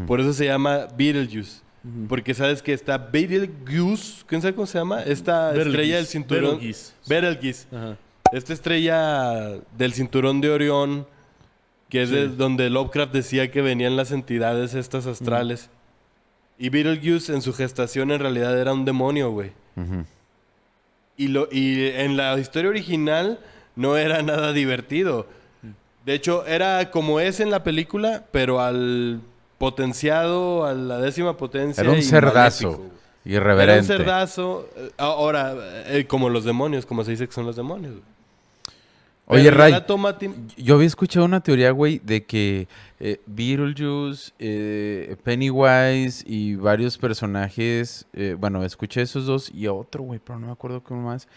Por eso se llama Beetlejuice. Porque sabes que está Betelgeuse, ¿quién sabe cómo se llama? Esta estrella del cinturón. Betelgeuse. Betelgeuse esta estrella del cinturón de Orión, que es de, donde Lovecraft decía que venían las entidades estas astrales. Y Beetlejuice en su gestación en realidad era un demonio, güey. y, lo, y en la historia original no era nada divertido. De hecho, era como es en la película, pero al potenciado, a la décima potencia. Era un cerdazo. Irreverente. Era un cerdazo. Eh, ahora, eh, como los demonios, como se dice que son los demonios. Oye, Ray, yo había escuchado una teoría, güey, de que eh, Beetlejuice, eh, Pennywise y varios personajes, eh, bueno, escuché esos dos y otro, güey, pero no me acuerdo cómo más,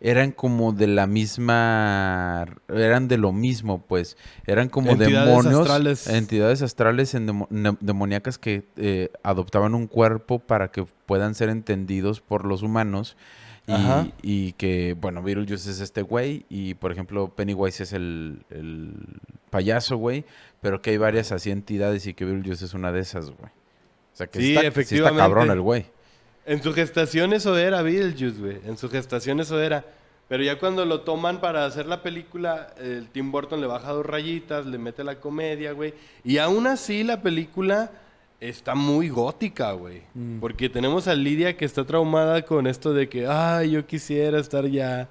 eran como de la misma, eran de lo mismo, pues, eran como demonios, entidades astrales en demoníacas que adoptaban un cuerpo para que puedan ser entendidos por los humanos y, que, bueno, Beetlejuice es este güey y, por ejemplo, Pennywise es el, el payaso, güey, pero que hay varias así entidades y que Beetlejuice es una de esas, güey. O sea, que sí, está, cabrón el güey. En su gestación eso era Beetlejuice, güey. En su gestación eso era. Pero ya cuando lo toman para hacer la película, el Tim Burton le baja dos rayitas, le mete la comedia, güey. Y aún así la película está muy gótica, güey. Mm. Porque tenemos a Lidia que está traumada con esto de que, ay, yo quisiera estar ya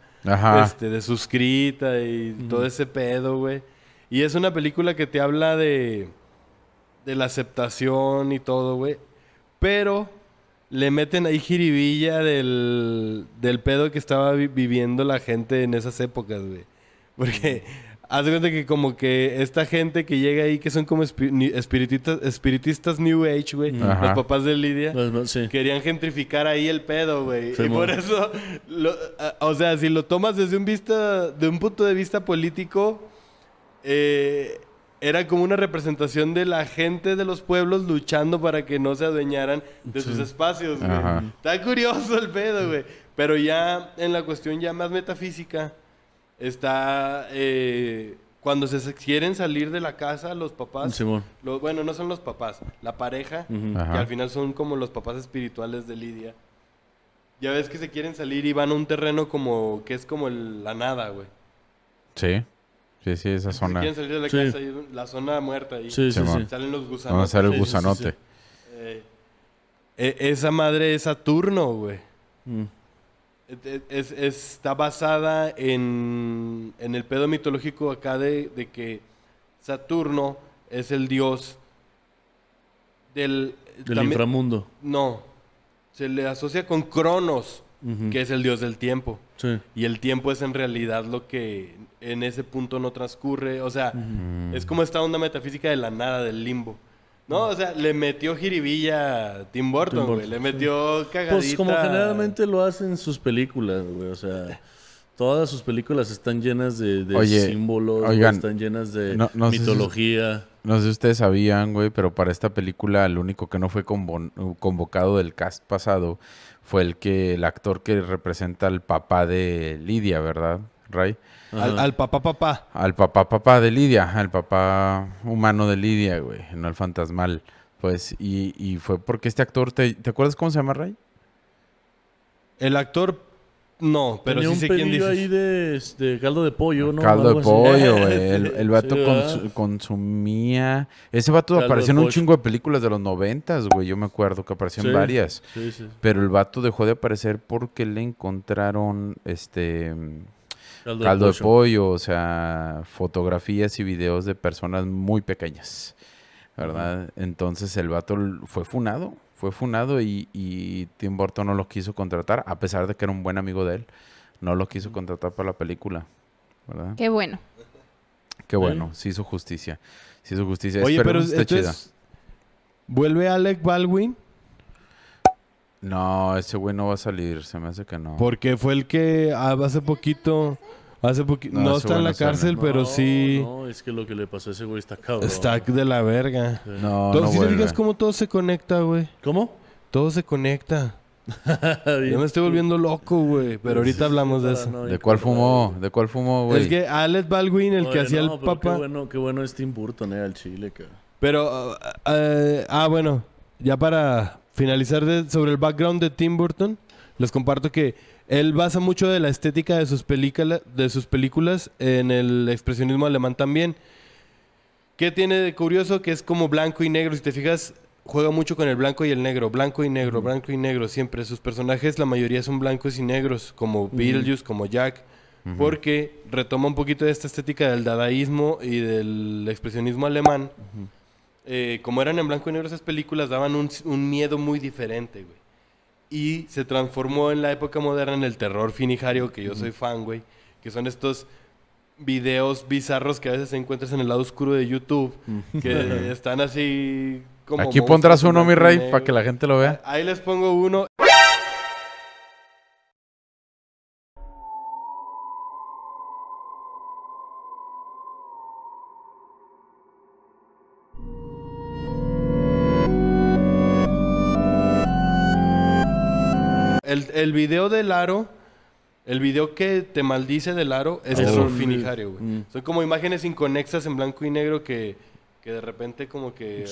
Este, de suscrita y todo ese pedo, güey. Y es una película que te habla de, de la aceptación y todo, güey. Pero le meten ahí jiribilla del, del pedo que estaba viviendo la gente en esas épocas, güey. Porque mm haz de cuenta que como que esta gente que llega ahí, que son como espiritistas, New Age, güey, los papás de Lidia, querían gentrificar ahí el pedo, güey. y por eso, o sea, si lo tomas desde un, vista, de un punto de vista político, eh, era como una representación de la gente de los pueblos luchando para que no se adueñaran de sus espacios, güey. Está curioso el pedo, güey. Pero ya en la cuestión ya más metafísica Está eh, cuando se quieren salir de la casa los papás. bueno, no son los papás, la pareja, que al final son como los papás espirituales de Lidia. Ya ves que se quieren salir y van a un terreno como que es como la nada, güey. Sí. Sí, sí, esa zona. quieren salir de la casa, y la zona muerta ahí. Sí, sí, sí. Salen los gusanos. Van a el gusanote. Eh, e, esa madre es Saturno, güey. Mm es, está basada en, el pedo mitológico acá de, que Saturno es el dios del... Del inframundo. No, se le asocia con Cronos, que es el dios del tiempo. Y el tiempo es en realidad lo que en ese punto no transcurre. O sea, es como esta onda metafísica de la nada, del limbo. No, o sea, le metió jiribilla Tim Tim Burton güey. Le metió cagadita. Pues como generalmente lo hacen sus películas, güey. O sea, todas sus películas están llenas de, símbolos, están llenas de mitología. no sé si ustedes sabían, güey, pero para esta película el único que no fue convocado del cast pasado fue el que el actor que representa al papá de Lidia, ¿verdad? Ray. Al, papá papá. Al papá papá de Lidia, al papá humano de Lidia, güey, no al fantasmal. Pues, y, y fue porque este actor, te, acuerdas cómo se llama Ray? El actor, no, pero sí un sé quién ahí de, caldo de pollo, ¿no? Caldo de pollo, güey. (laughs) El, el, vato consumía... Ese vato apareció en un chingo de películas de los noventas, güey, yo me acuerdo que apareció en varias. Sí, pero el vato dejó de aparecer porque le encontraron, este caldo, de, pollo. o sea, fotografías y videos de personas muy pequeñas, ¿verdad? Entonces el vato fue funado, fue funado y, Tim Burton no lo quiso contratar, a pesar de que era un buen amigo de él, no lo quiso contratar para la película, ¿verdad? Qué bueno. Qué bueno, se hizo justicia, se hizo justicia. Oye, pero pero es ¿vuelve Alec Baldwin? No, ese güey no va a salir, se me hace que no. Porque fue el que ah, hace poquito... Hace poquito... No, está en la cárcel, pero sí... No, es que lo que le pasó a ese güey está cabrón. Está de la verga. No, no Si te digas cómo todo se conecta, güey. ¿Cómo? Todo se conecta. (laughs) Yo me estoy volviendo loco, güey. Pero ahorita hablamos de eso. ¿De cuál fumó? ¿De cuál fumó, güey? Es que Alex Baldwin, el que hacía el papá. Qué bueno, qué bueno es Tim Burton, eh, al chile, cabrón. Pero, ah, ah, ah bueno, ya para finalizar sobre el background de Tim Burton, les comparto que él basa mucho de la estética de sus, películas, de sus películas en el expresionismo alemán también. ¿Qué tiene de curioso? Que es como blanco y negro. Si te fijas, juega mucho con el blanco y el negro. Blanco y negro, blanco y negro, siempre. Sus personajes, la mayoría son blancos y negros, como Billy, como Jack. Porque retoma un poquito de esta estética del dadaísmo y del expresionismo alemán. Eh, como eran en blanco y negro esas películas, daban un, miedo muy diferente, güey. Y se transformó en la época moderna en el terror finijario, que yo soy fan, güey. Que son estos videos bizarros que a veces encuentras en el lado oscuro de YouTube, que (laughs) están así Aquí pondrás uno, mi rey, para que la gente lo vea. Ahí les pongo uno. el video del aro, el video que te maldice del aro es ah, el Finijario, güey. Mm. Son como imágenes inconexas en blanco y negro que, de repente como que...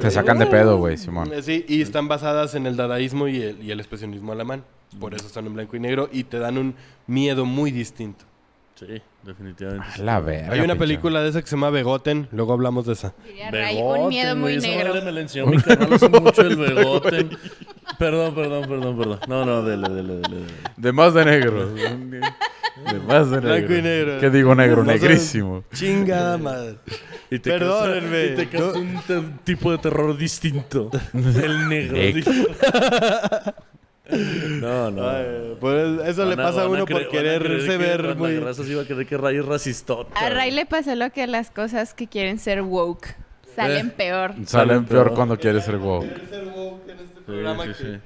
te sacan de pedo, güey, Simón. Eh, sí, y están basadas en el dadaísmo y el, y el expresionismo alemán. Por eso están en blanco y negro y te dan un miedo muy distinto. Sí, definitivamente. A la Hay una película de esa que se llama Begoten, luego hablamos de esa. Begoten, un miedo muy negro. (laughs) Perdón, perdón, perdón, perdón. No, no, dele, dele, dele. Demás De más de negro. De más de negro. Blanco y negro. ¿Qué digo negro? Negrísimo. Chingada madre. Y Perdónenme. y te causó un tipo de terror distinto. El negro. No, no. pues eso le pasa a, uno por quererse ver que, muy. La raza iba a creer que Ray es racistón. A Ray le pasó lo que a las cosas que quieren ser woke. Eh, salen peor. Salen peor cuando quieres ser woke. Este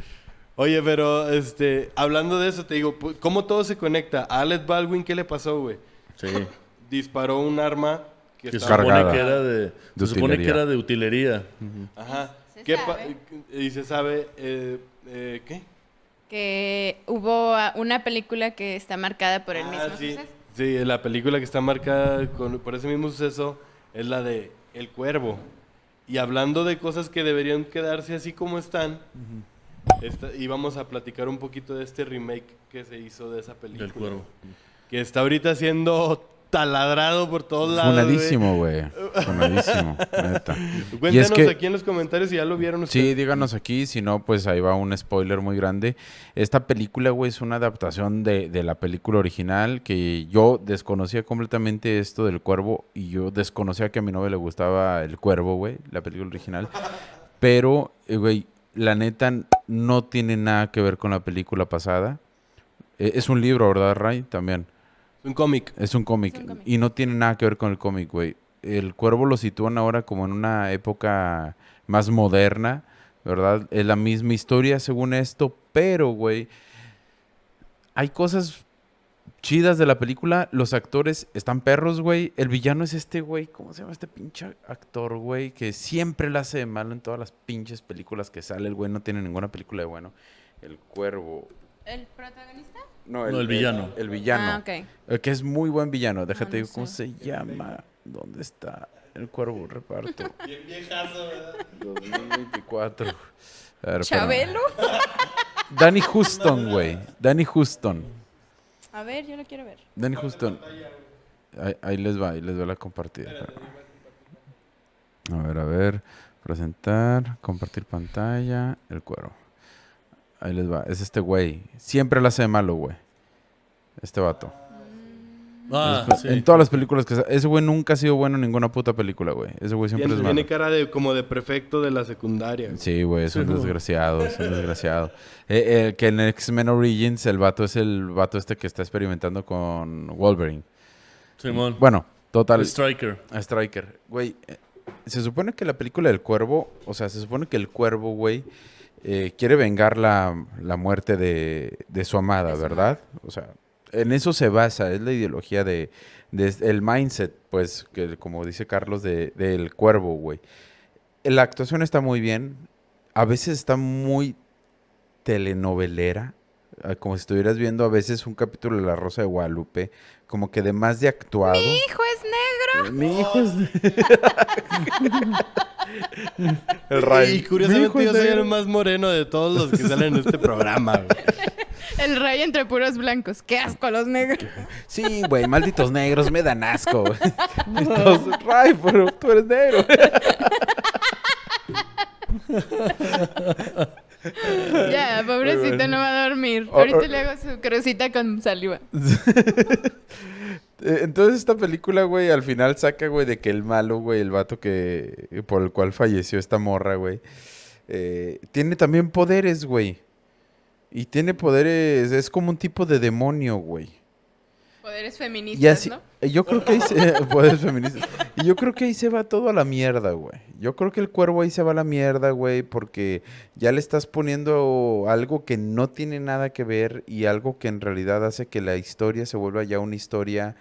Oye, pero este, hablando de eso, te digo, ¿cómo todo se conecta? A Alec Baldwin, ¿qué le pasó, güey? Sí. (laughs) Disparó un arma que, se supone que era de, supone de utilería. Ajá. y se sabe, eh, eh, ¿qué? Que hubo ah, una película que está marcada por el ah, mismo sí. suceso. Sí, la película que está marcada por ese mismo suceso es la de el cuervo. Y hablando de cosas que deberían quedarse así como están, íbamos a platicar un poquito de este remake que se hizo de esa película. El cuervo. Que está ahorita siendo taladrado por todos lados. Funadísimo, güey. Funadísimo, neta. Cuéntanos aquí en los comentarios si ya lo vieron ustedes. Sí, díganos aquí, si no, pues ahí va un spoiler muy grande. Esta película, güey, es una adaptación de, la película original que yo desconocía completamente esto del cuervo y yo desconocía que a mi novia le gustaba el cuervo, güey, la película original. Pero, eh, güey, la neta no tiene nada que ver con la película pasada. E, es un libro, ¿verdad, Ray? También. Un cómic. Es un cómic. Y no tiene nada que ver con el cómic, güey. El cuervo lo sitúan ahora como en una época más moderna, ¿verdad? Es la misma historia según esto, pero, güey, hay cosas chidas de la película. Los actores están perros, güey. El villano es este, güey. ¿Cómo se llama este pinche actor, güey? Que siempre le hace de malo en todas las pinches películas que sale. El güey no tiene ninguna película de bueno. El cuervo. ¿El protagonista? No, el, villano. El, villano. Ah, eh, que es muy buen villano. Déjate ah, cómo se llama. ¿Dónde está el cuervo reparto? (laughs) Bien viejazo, ¿verdad? 2024. ¿Chabelo? (laughs) Danny Houston, güey. Danny Houston. A ver, yo lo quiero ver. Danny Houston. Ahí, les va, ahí les va la compartida. A ver, a ver. Presentar, compartir pantalla, el cuero Ahí les va. Es este güey. Siempre lo hace malo, güey. Este vato. Ah, pues, en, sí. todas las películas que Ese güey nunca ha sido bueno en ninguna puta película, güey. Ese güey siempre es malo. Tiene cara de, como de prefecto de la secundaria. Sí, güey. Es un desgraciado. es un (laughs) desgraciado. Eh, que en X-Men Origins el vato es el vato este que está experimentando con Wolverine. Simón. Bueno, total. Striker. Striker. Güey, eh, se supone que la película del cuervo... O sea, se supone que el cuervo, güey eh, quiere vengar la, muerte de, su amada, ¿verdad? O sea, en eso se basa, es la ideología de, el mindset, pues, que como dice Carlos, del cuervo, güey. La actuación está muy bien, a veces está muy telenovelera, como si estuvieras viendo a veces un capítulo de La Rosa de Guadalupe, como que además de actuado. ¡Mi hijo es negro! Eh, ¡Mi hijo es (laughs) El Rey Y curiosamente yo soy el más moreno de todos los que salen en este programa, (laughs) El rey entre puros blancos. ¡Qué asco los negros! (laughs) Sí, güey, malditos negros, me dan asco. Malditos, Ray, pero tú eres negro. (laughs) Ya, pobrecito no va a dormir. Ahorita le hago su crucita con saliva. (laughs) Eh, entonces esta película, güey, al final saca, güey, de que el malo, güey, el vato que por el cual falleció esta morra, güey, eh, tiene también poderes, güey. Y tiene poderes, es como un tipo de demonio, güey. Poderes feministas, ¿no? Yo creo que ahí se... (laughs) (laughs) Y yo creo que ahí se va todo a la mierda, güey. Yo creo que el cuervo ahí se va a la mierda, güey, porque ya le estás poniendo algo que no tiene nada que ver y algo que en realidad hace que la historia se vuelva ya una historia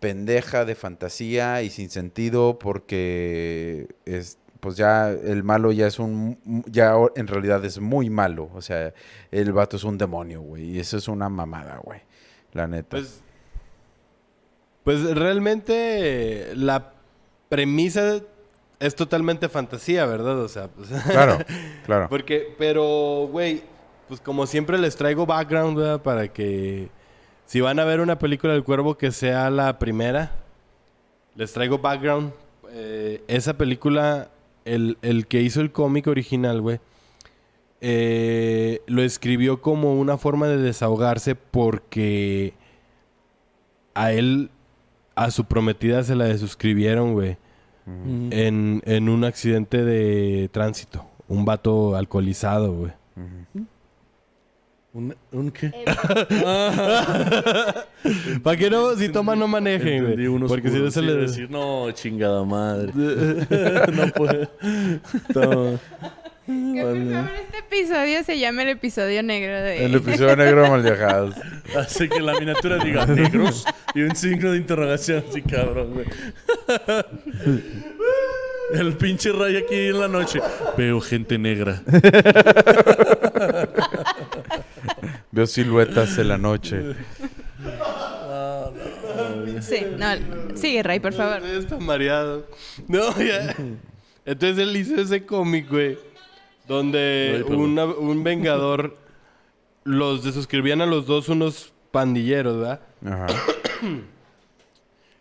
pendeja de fantasía y sin sentido porque es pues ya el malo ya es un, ya en realidad es muy malo. O sea, el vato es un demonio, güey. Y eso es una mamada, güey. La neta. Pues, pues realmente la premisa es totalmente fantasía, ¿verdad? O sea, pues, (laughs) claro, claro. Porque, pero, güey, pues como siempre les traigo background, ¿verdad? Para que si van a ver una película del cuervo que sea la primera, les traigo background. Eh, esa película, el, el que hizo el cómic original, güey eh, lo escribió como una forma de desahogarse porque a él, a su prometida se la desuscribieron, güey. en, en, un accidente de tránsito. Un vato alcoholizado, güey. ¿Un, qué? Eh, (laughs) Para qué no, si toma, no maneje. güey. Porque si no se le decir, no, chingada madre. (laughs) (laughs) no puede... Toma. Que por favor este episodio se llama el episodio negro de... El episodio negro de Así (laughs) que la miniatura diga negros y un signo de interrogación, Así cabrón, (laughs) El pinche Ray aquí en la noche. Veo gente negra. (laughs) Veo siluetas en la noche. Sí, no, sigue Ray, por favor. Estoy mareado. No, Entonces él hizo ese cómic, güey. Donde un vengador los desuscribían a los dos unos pandilleros, ¿verdad? Ajá.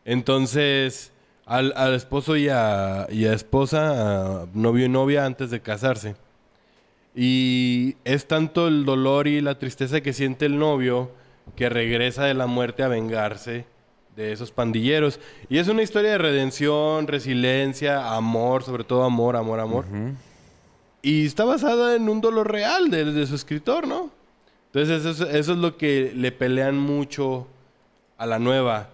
Entonces, al, esposo y a, esposa, novio y novia antes de casarse. Y es tanto el dolor y la tristeza que siente el novio que regresa de la muerte a vengarse de esos pandilleros. Y es una historia de redención, resiliencia, amor, sobre todo amor, amor, amor. Y está basada en un dolor real de, su escritor, ¿no? Entonces eso, es lo que le pelean mucho a la nueva,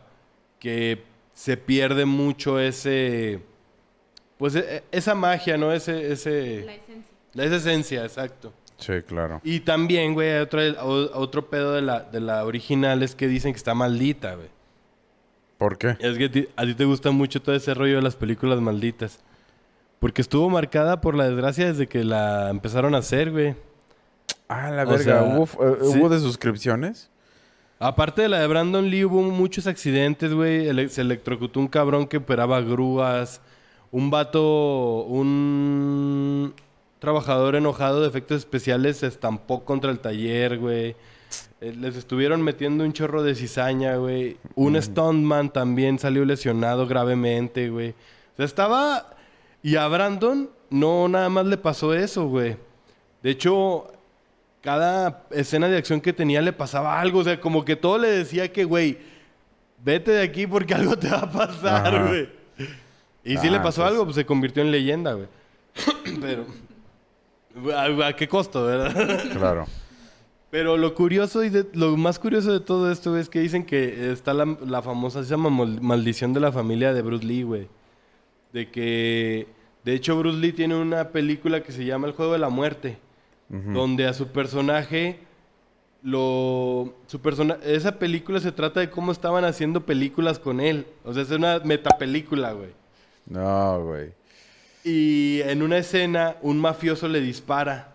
que se pierde mucho ese, pues e, esa magia, ¿no? Ese, ese, la esencia. La esencia, exacto. Sí, claro. Y también, güey, otro, otro pedo de la, de la original es que dicen que está maldita, güey. ¿Por qué? Es que a ti te gusta mucho todo ese rollo de las películas malditas. Porque estuvo marcada por la desgracia desde que la empezaron a hacer, güey. Ah, la verga. Eh, ¿Hubo, de suscripciones? Aparte de la de Brandon Lee, hubo muchos accidentes, güey. se electrocutó un cabrón que operaba grúas. Un vato, un trabajador enojado de efectos especiales se estampó contra el taller, güey. Eh, les estuvieron metiendo un chorro de cizaña, güey. Un mm. stuntman también salió lesionado gravemente, güey. O sea, estaba y a Brandon no nada más le pasó eso, güey. De hecho, cada escena de acción que tenía le pasaba algo. O sea, como que todo le decía que, güey, vete de aquí porque (laughs) algo te va a pasar, güey. Y si le ah, pasó pues algo, pues se convirtió en leyenda, güey. (clears throat) Pero... ¿A, qué costo, verdad? (laughs) Claro. Pero lo curioso y lo más curioso de todo esto es que dicen que está la, la famosa llama maldición de la familia de Bruce Lee, güey de que, de hecho, Bruce Lee tiene una película que se llama El Juego de la Muerte, donde a su personaje lo su persona esa película se trata de cómo estaban haciendo películas con él. O sea, es una metapelícula, güey. No, güey. Y en una escena un mafioso le dispara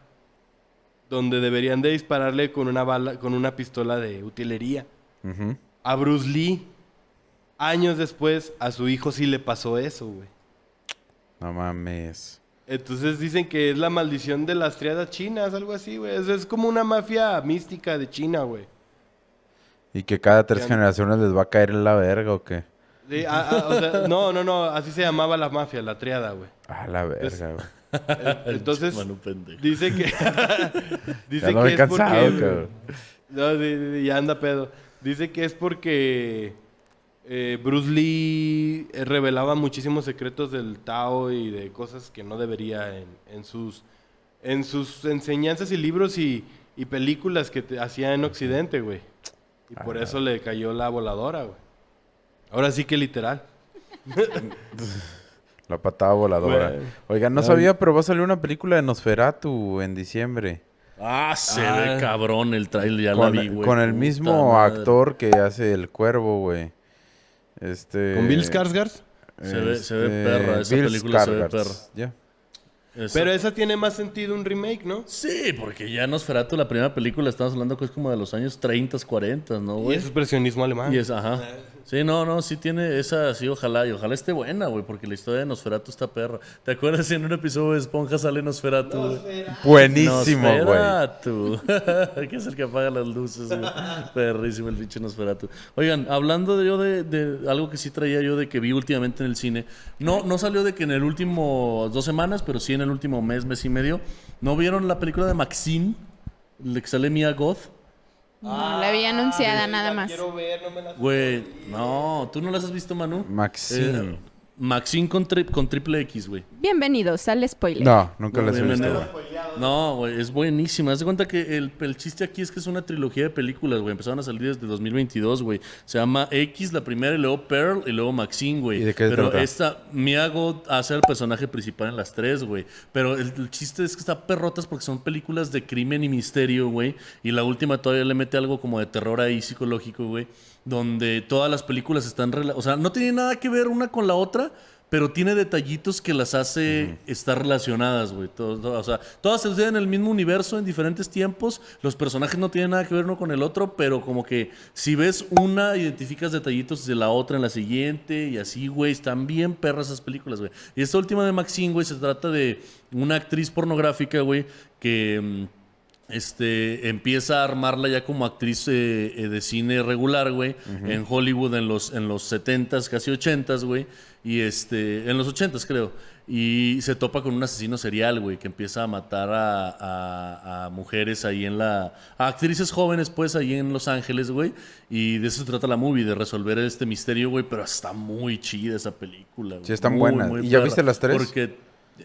donde deberían de dispararle con una bala con una pistola de utilería. A Bruce Lee años después a su hijo sí le pasó eso, güey. No mames. Entonces dicen que es la maldición de las triadas chinas, algo así, güey. Es, como una mafia mística de China, güey. ¿Y que cada tres generaciones les va a caer en la verga o qué? no, no, no. Así se llamaba la mafia, la triada, güey. Ah, la verga, güey. (laughs) Entonces, dice que. (laughs) dice que es porque. No, ya anda pedo. Dice que es porque eh, Bruce Lee revelaba muchísimos secretos del Tao y de cosas que no debería en, sus, enseñanzas y libros y, películas que hacía en Occidente, güey. Y por ah. eso le cayó la voladora, güey. Ahora sí que literal. (laughs) la patada voladora. Oiga, no sabía, pero va a salir una película de Nosferatu en diciembre. Ah, se ve ah. cabrón el trailer, con, Con el mismo actor que hace El Cuervo, güey. Este, ¿Con Bill Skarsgård? Se, ve, este, perra, esa película se ve perra. Ya. Pero esa tiene más sentido un remake, ¿no? Sí, porque ya Nosferatu, la primera película, estamos hablando que es como de los años 30, 40, ¿no, güey? Y es expresionismo alemán. Y es, ajá. Ah, Sí, no, no, sí tiene esa, sí, ojalá, y ojalá esté buena, güey, porque la historia de Nosferatu está perra. ¿Te acuerdas si en un episodio de Esponja sale Nosferatu? Buenísimo, güey. Nosferatu, (laughs) que es el que apaga las luces, güey. Perrísimo el pinche Nosferatu. Oigan, hablando de yo de, algo que sí traía yo de que vi últimamente en el cine, no, no salió de que en el último dos semanas, pero sí en el último mes, mes y medio, ¿no vieron la película de Maxine? Le que sale Mia Goth. No, ah, la había anunciada nada más. no no, ¿tú no las has visto, Manu? Maxine. Eh, Maxine con, trip con triple X, güey. Bienvenidos al spoiler. No, nunca las he visto. No, güey, es buenísima. Haz de cuenta que el, chiste aquí es que es una trilogía de películas, güey. Empezaron a salir desde 2022, güey. Se llama X, la primera, y luego Pearl, y luego Maxine, güey. Pero esta, hago hace el personaje principal en las tres, güey. Pero el, chiste es que está perrotas porque son películas de crimen y misterio, güey. Y la última todavía le mete algo como de terror ahí psicológico, güey. Donde todas las películas están... O sea, no tiene nada que ver una con la otra pero tiene detallitos que las hace estar relacionadas, güey. o sea, todas se usan en el mismo universo en diferentes tiempos. Los personajes no tienen nada que ver uno con el otro, pero como que si ves una, identificas detallitos de la otra en la siguiente y así, güey. Están bien perras esas películas, güey. Y esta última de Maxine, güey, se trata de una actriz pornográfica, güey, que mm, este, empieza a armarla ya como actriz eh, eh, de cine regular, güey, en Hollywood en los, en los 70s, casi 80s, güey. Y este, en los ochentas creo. Y se topa con un asesino serial, güey, que empieza a matar a, mujeres ahí en la... A actrices jóvenes, pues, ahí en Los Ángeles, güey. Y de eso se trata la movie, de resolver este misterio, güey. Pero está muy chida esa película, güey. Sí, están muy, buenas. ¿Y ya viste las tres? Porque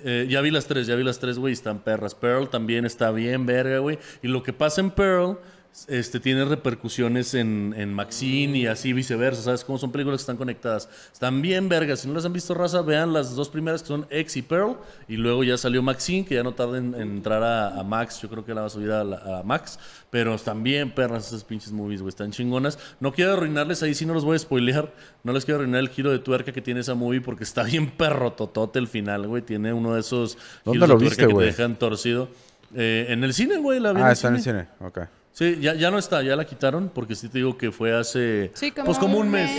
eh, ya vi las tres, ya vi las tres, güey. Están perras. Pearl también está bien verga, güey. Y lo que pasa en Pearl este, tiene repercusiones en, Maxine y así viceversa, ¿sabes? cómo son películas que están conectadas. Están bien vergas. Si no las han visto, raza, vean las dos primeras que son X y Pearl. Y luego ya salió Maxine, que ya no tarda en, entrar a, Max. Yo creo que la va a subir a, Max. Pero están bien perras esas pinches movies, güey. Están chingonas. No quiero arruinarles ahí, Si no los voy a spoilear. No les quiero arruinar el giro de tuerca que tiene esa movie porque está bien perro totote el final, güey. Tiene uno de esos giros de tuerca viste, que te dejan torcido. Eh, en el cine, güey, la vi. Ah, está en el cine, ok. Sí, ya, ya no está, ya la quitaron, porque sí te digo que fue hace. Sí, como pues como un mes.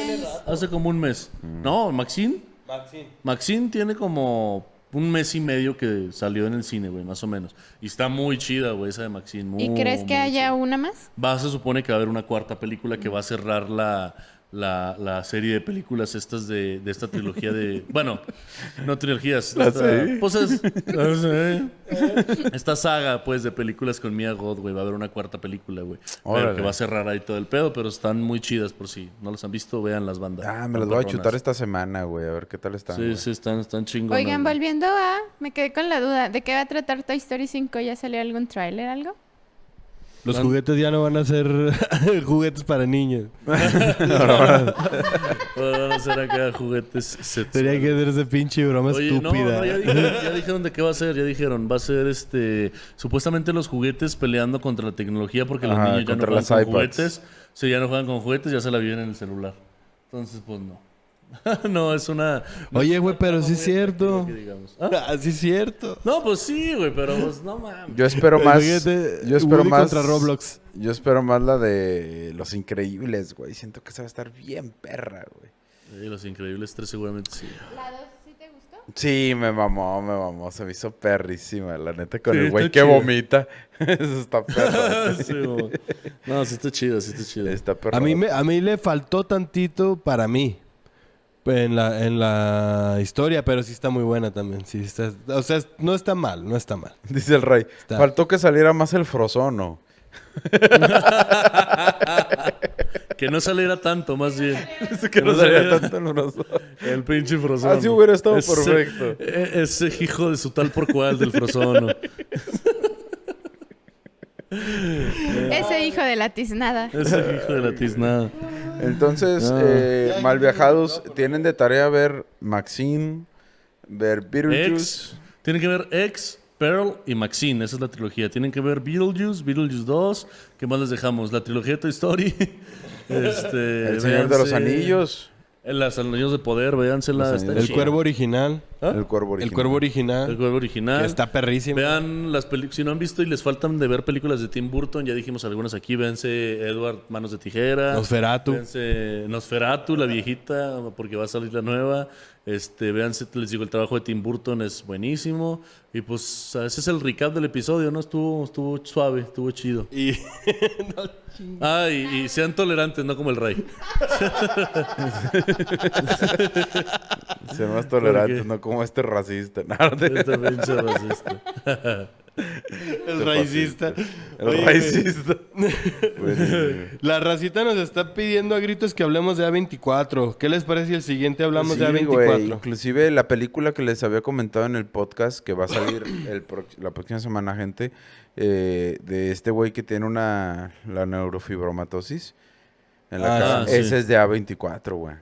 Hace como un mes. No, Maxine. Maxine. Maxine tiene como un mes y medio que salió en el cine, güey, más o menos. Y está muy chida, güey, esa de Maxine. ¿Y crees que haya una más? Va, se supone que va a haber una cuarta película que va a cerrar la, la, la serie de películas estas de, esta trilogía de... (laughs) bueno, no trilogías. ¿Ah, esta, pues ah, esta saga, pues, de películas con Mia God, güey. Va a haber una cuarta película, güey. que va a cerrar ahí todo el pedo, pero están muy chidas por si no las han visto, vean las bandas. Ah, me las voy a chutar esta semana, güey. A ver qué tal están. Sí, sí, están, están Oigan, volviendo a... Me quedé con la duda. ¿De qué va a tratar Toy Story 5? ¿Ya salió algún tráiler, algo? Los juguetes ya no van a ser (laughs) juguetes para niños. (laughs) No van a ser acá juguetes sexuales. que hacer ese pinche broma estúpida. (laughs) ya, dijeron, de qué va a ser. Ya dijeron, va a ser este. Supuestamente los juguetes peleando contra la tecnología porque los niños ya no juegan con juguetes. Si ya no juegan con juguetes, ya se la viven en el celular. Entonces, pues no. (laughs) no, es una. Oye, güey, pero sí es cierto. ¿ah? Ah, sí es cierto. No, pues sí, güey, pero pues no mames. Yo espero más. yo espero más. Roblox. Yo espero más la de Los Increíbles, güey. Siento que se va a estar bien perra, güey. los Increíbles 3 seguramente sí. ¿La 2 sí te gustó? Sí, me mamó, me mamó. Se me hizo perrísima, la neta, con el güey que vomita. (laughs) Eso está (laughs) perro. no, sí está chido, sí está chido. A mí, me, a mí le faltó tantito para mí en la, en la historia, pero sí está muy buena también. Sí está, o sea, no está mal, no está mal. (laughs) Dice el rey. Faltó que saliera más el frozono. (laughs) que no saliera tanto, más bien. que, no, saliera, tanto el frozono. (laughs) El pinche frozono. Así hubiera estado perfecto. E, ese hijo de su tal por cual del frozono. (laughs) Ese hijo de la tiznada. Ese hijo de la tiznada. Entonces, ah. eh, mal viajados, tienen de tarea ver Maxine, ver Beetlejuice. tienen que ver Ex, Pearl y Maxine. Esa es la trilogía. Tienen que ver Beetlejuice, Beetlejuice 2. ¿Qué más les dejamos? La trilogía de Toy Story. (laughs) Este, El Señor de los Anillos las anillos de poder, véansela. el, cuervo original, el cuervo original. El cuervo original. original. Que está perrísimo. Vean las películas. Si no han visto y les faltan de ver películas de Tim Burton, ya dijimos algunas aquí. Véanse Edward Manos de Tijera. Nosferatu. Nosferatu, la viejita, porque va a salir la nueva. Este, vean, les digo, el trabajo de Tim Burton es buenísimo. Y pues ese es el recap del episodio, ¿no? Estuvo, estuvo suave, estuvo chido. Y... (laughs) Ah, y, sean tolerantes, no como el rey. (laughs) sean más tolerantes, no como este racista. (laughs) este pinche racista. (laughs) El racista, El pues La racita nos está pidiendo a gritos que hablemos de A24. ¿Qué les parece si el siguiente hablamos de A24? Inclusive la película que les había comentado en el podcast, que va a salir (coughs) la próxima semana, gente, eh, de este güey que tiene una la neurofibromatosis. En la ah, Ese es de A24, güey.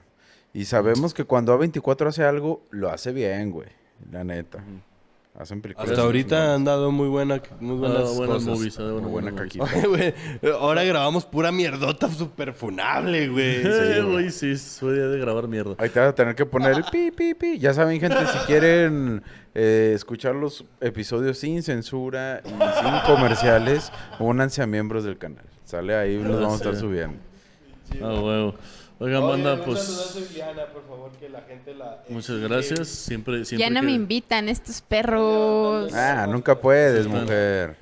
Y sabemos que cuando A24 hace algo, lo hace bien, güey. La neta. Hasta ahorita han dado muy, buena, muy buenas, Movies, buena, ahora grabamos pura mierdota super funable, güey. (laughs) Sí, güey, sí, fue día de grabar mierda. Ahí te vas a tener que poner el pi, pi, pi. Ya saben, gente, si quieren eh, escuchar los episodios sin censura y sin comerciales, únanse a miembros del canal. Sale ahí, los ah, vamos a estar subiendo. Ah, huevo. Oigan, manda, pues. Un a Juliana, por favor, que la gente la. Muchas gracias. Siempre, siempre. Ya no me invitan estos perros. Ah, nunca puedes, mujer.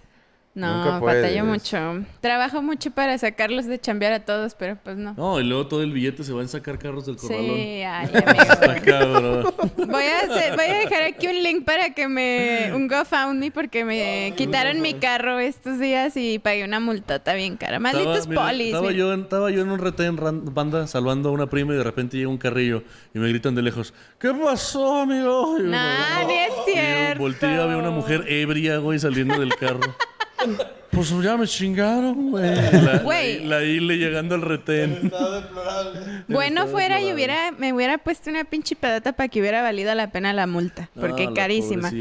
No, batalla mucho. Trabajo mucho para sacarlos de chambear a todos, pero pues no. No, y luego todo el billete se va a sacar carros del corralón. Sí, ay, (laughs) amigo. voy, a voy a dejar aquí un link para que me... Un GoFundMe porque me quitaron mi carro estos días y pagué una multota bien cara. Malditos polis. Estaba yo, en, en un retén banda salvando a una prima y de repente llega un carrillo y me gritan de lejos, ¿qué pasó, amigo? nadie no, es cierto. una mujer ebria, güey, saliendo del carro. (laughs) Pues ya me chingaron, güey. La, (laughs) ile llegando al retén. Bueno fuera y hubiera, me hubiera puesto una pinche pedata para que hubiera valido la pena la multa. Ah, porque carísima.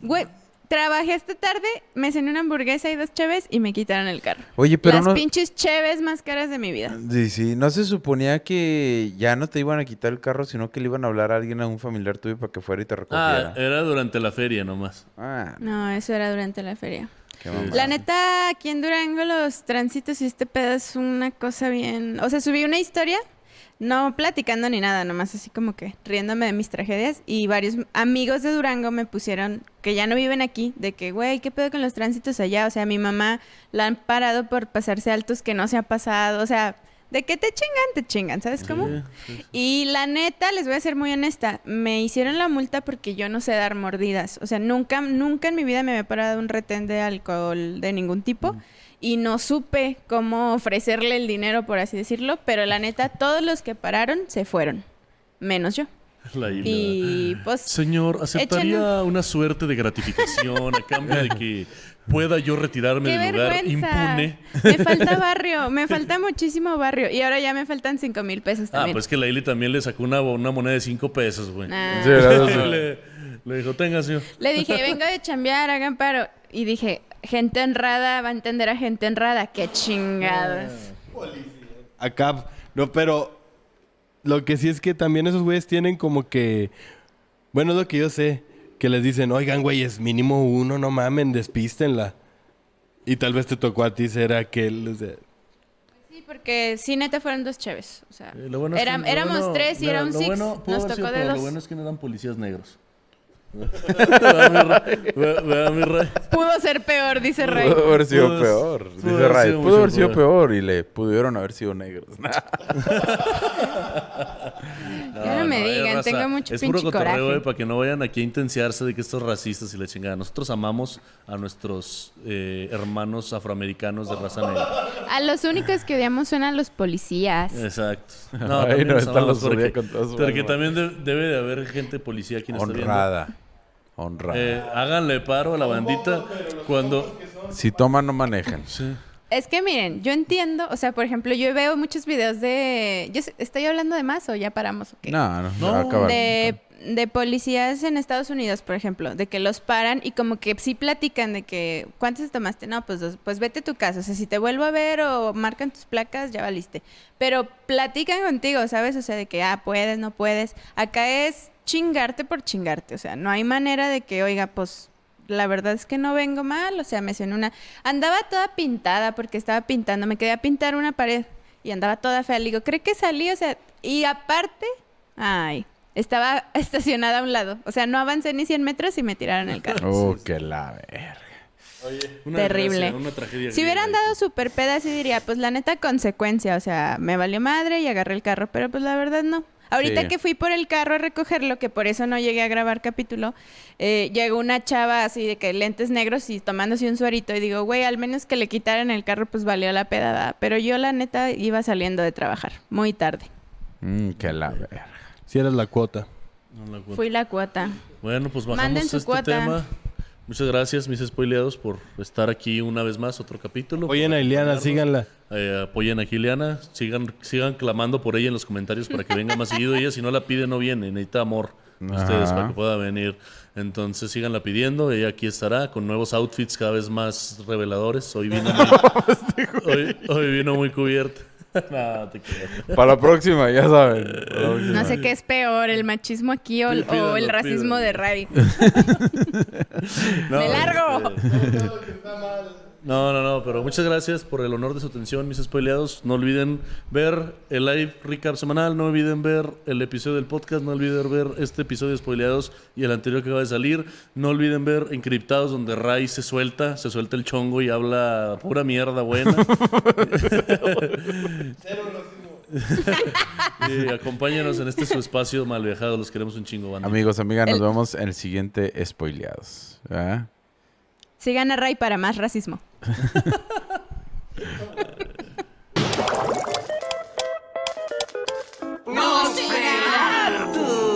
Güey, trabajé esta tarde, me cené una hamburguesa y dos cheves y me quitaron el carro. Oye, pero Las pinches cheves más caras de mi vida. Sí, sí. No se suponía que ya no te iban a quitar el carro, sino que le iban a hablar a alguien, a un familiar tuyo, para que fuera y te ah, recogiera. Ah, era durante la feria nomás. Ah. No, eso era durante la feria. La neta, aquí en Durango los tránsitos y este pedo es una cosa bien... O sea, subí una historia, no platicando ni nada, nomás así como que riéndome de mis tragedias y varios amigos de Durango me pusieron que ya no viven aquí, de que, güey, ¿qué pedo con los tránsitos allá? O sea, mi mamá la han parado por pasarse altos que no se ha pasado, o sea de qué te chingan, te chingan, ¿sabes cómo? Y la neta, les voy a ser muy honesta, me hicieron la multa porque yo no sé dar mordidas. O sea, nunca, nunca en mi vida me había parado un retén de alcohol de ningún tipo. Mm. Y no supe cómo ofrecerle el dinero, por así decirlo, pero la neta, todos los que pararon se fueron, menos yo. y pues. Señor, ¿aceptaría una suerte de gratificación a cambio de que (laughs) pueda yo retirarme del lugar impune. Me (laughs) falta barrio, me falta muchísimo barrio. Y ahora ya me faltan cinco mil pesos ah, también. Ah, pues que Laili también le sacó una, una moneda de 5 pesos, güey. Ah. le, dijo, tenga, señor. Le dije, vengo de chambear, hagan paro. Y dije, gente honrada va a entender a gente honrada. Qué chingados Acá, no, pero lo que sí es que también esos güeyes tienen como que... Bueno, es lo que yo sé que les dicen, oigan, güey, es mínimo uno, no mamen, despístenla. Y tal vez te tocó a ti, será que... o sea... Sí, porque sí, neta, fueron dos chéves. O sea, eh, éramos tres y era un six. nos tocó de dos. Lo bueno es que no eran policías negros. Pudo ser peor, dice Ray. Pudo haber sido peor. pudo dice haber sido Pudo haber sido peor. y le pudieron haber sido negros. (laughs) Ya no me digan, tengo mucho es puro pinche coraje. Eh, para que no vayan aquí a intensiarse de que estos racistas y la chingada. Nosotros amamos a nuestros eh, hermanos afroamericanos de raza negra. A los únicos que odiamos son a los policías. Exacto. (laughs) No, también no, están los porque, porque también debe de haber gente policía aquí en Honrada. Honra. Eh, háganle paro a la bandita cuando... Si toman, no manejan. Sí. Es que miren, yo entiendo, o sea, por ejemplo, yo veo muchos videos de. Yo estoy hablando de más o ya paramos. No, no, no. Acabar. De, policías en Estados Unidos, por ejemplo, de que los paran y como que sí platican de que ¿cuántos tomaste? No, pues pues vete a tu casa. O sea, si te vuelvo a ver o marcan tus placas, ya valiste. Pero platican contigo, ¿sabes? O sea, de que ah, puedes, no puedes. Acá es chingarte por chingarte. O sea, no hay manera de que, oiga, pues la verdad es que no vengo mal. O sea, me siento una. Andaba toda pintada porque estaba pintando. Me quedé a pintar una pared y andaba toda fea. digo, ¿cree que salí? O sea, y aparte, ay. Estaba (laughs) estacionada a un lado. O sea, no avancé ni 100 metros y me tiraron el carro. ¡Oh, qué la verga! Terrible. si hubieran dado super pedas, diría, pues la neta consecuencia, o sea, me valió madre y agarré el carro, pero pues la verdad no. Ahorita que fui por el carro a recogerlo, que por eso no llegué a grabar capítulo, eh, llegó una chava así de que lentes negros y tomándose un suerito y digo, güey, al menos que le quitaran el carro, pues valió la pedada. Pero yo la neta iba saliendo de trabajar, muy tarde. Mm, qué la verga. Si eres la cuota. Fui la cuota. Bueno, pues bajamos este tema. Muchas gracias, mis spoileados, por estar aquí una vez más, otro capítulo. Apoyen a Ileana, síganla. Eh, apoyen a Ileana, sigan, sigan clamando por ella en los comentarios para que venga más seguido. Ella, si no la pide, no viene, necesita amor ustedes para que pueda venir. Entonces, síganla pidiendo, ella aquí estará con nuevos outfits cada vez más reveladores. Hoy vino (laughs) este hoy vino muy cubierta. (laughs) no, te quiero. Para la próxima, ya saben. No sé qué es peor, el machismo aquí o, el racismo de Ravi. (laughs) ¡Me largo! Este, no, no, no, pero muchas gracias por el honor de su atención, mis spoileados. No olviden ver el live Ricard semanal, no olviden ver el episodio del podcast, no olviden ver este episodio de spoileados y el anterior que acaba de salir. No olviden ver Encriptados, donde Ray se suelta, se suelta el chongo y habla pura mierda buena. y (laughs) acompáñanos en este su espacio mal viajado, los queremos un chingo, banda. Amigos, amigas, nos vemos en el siguiente spoileados. Sigan gana Ray para más racismo. (laughs)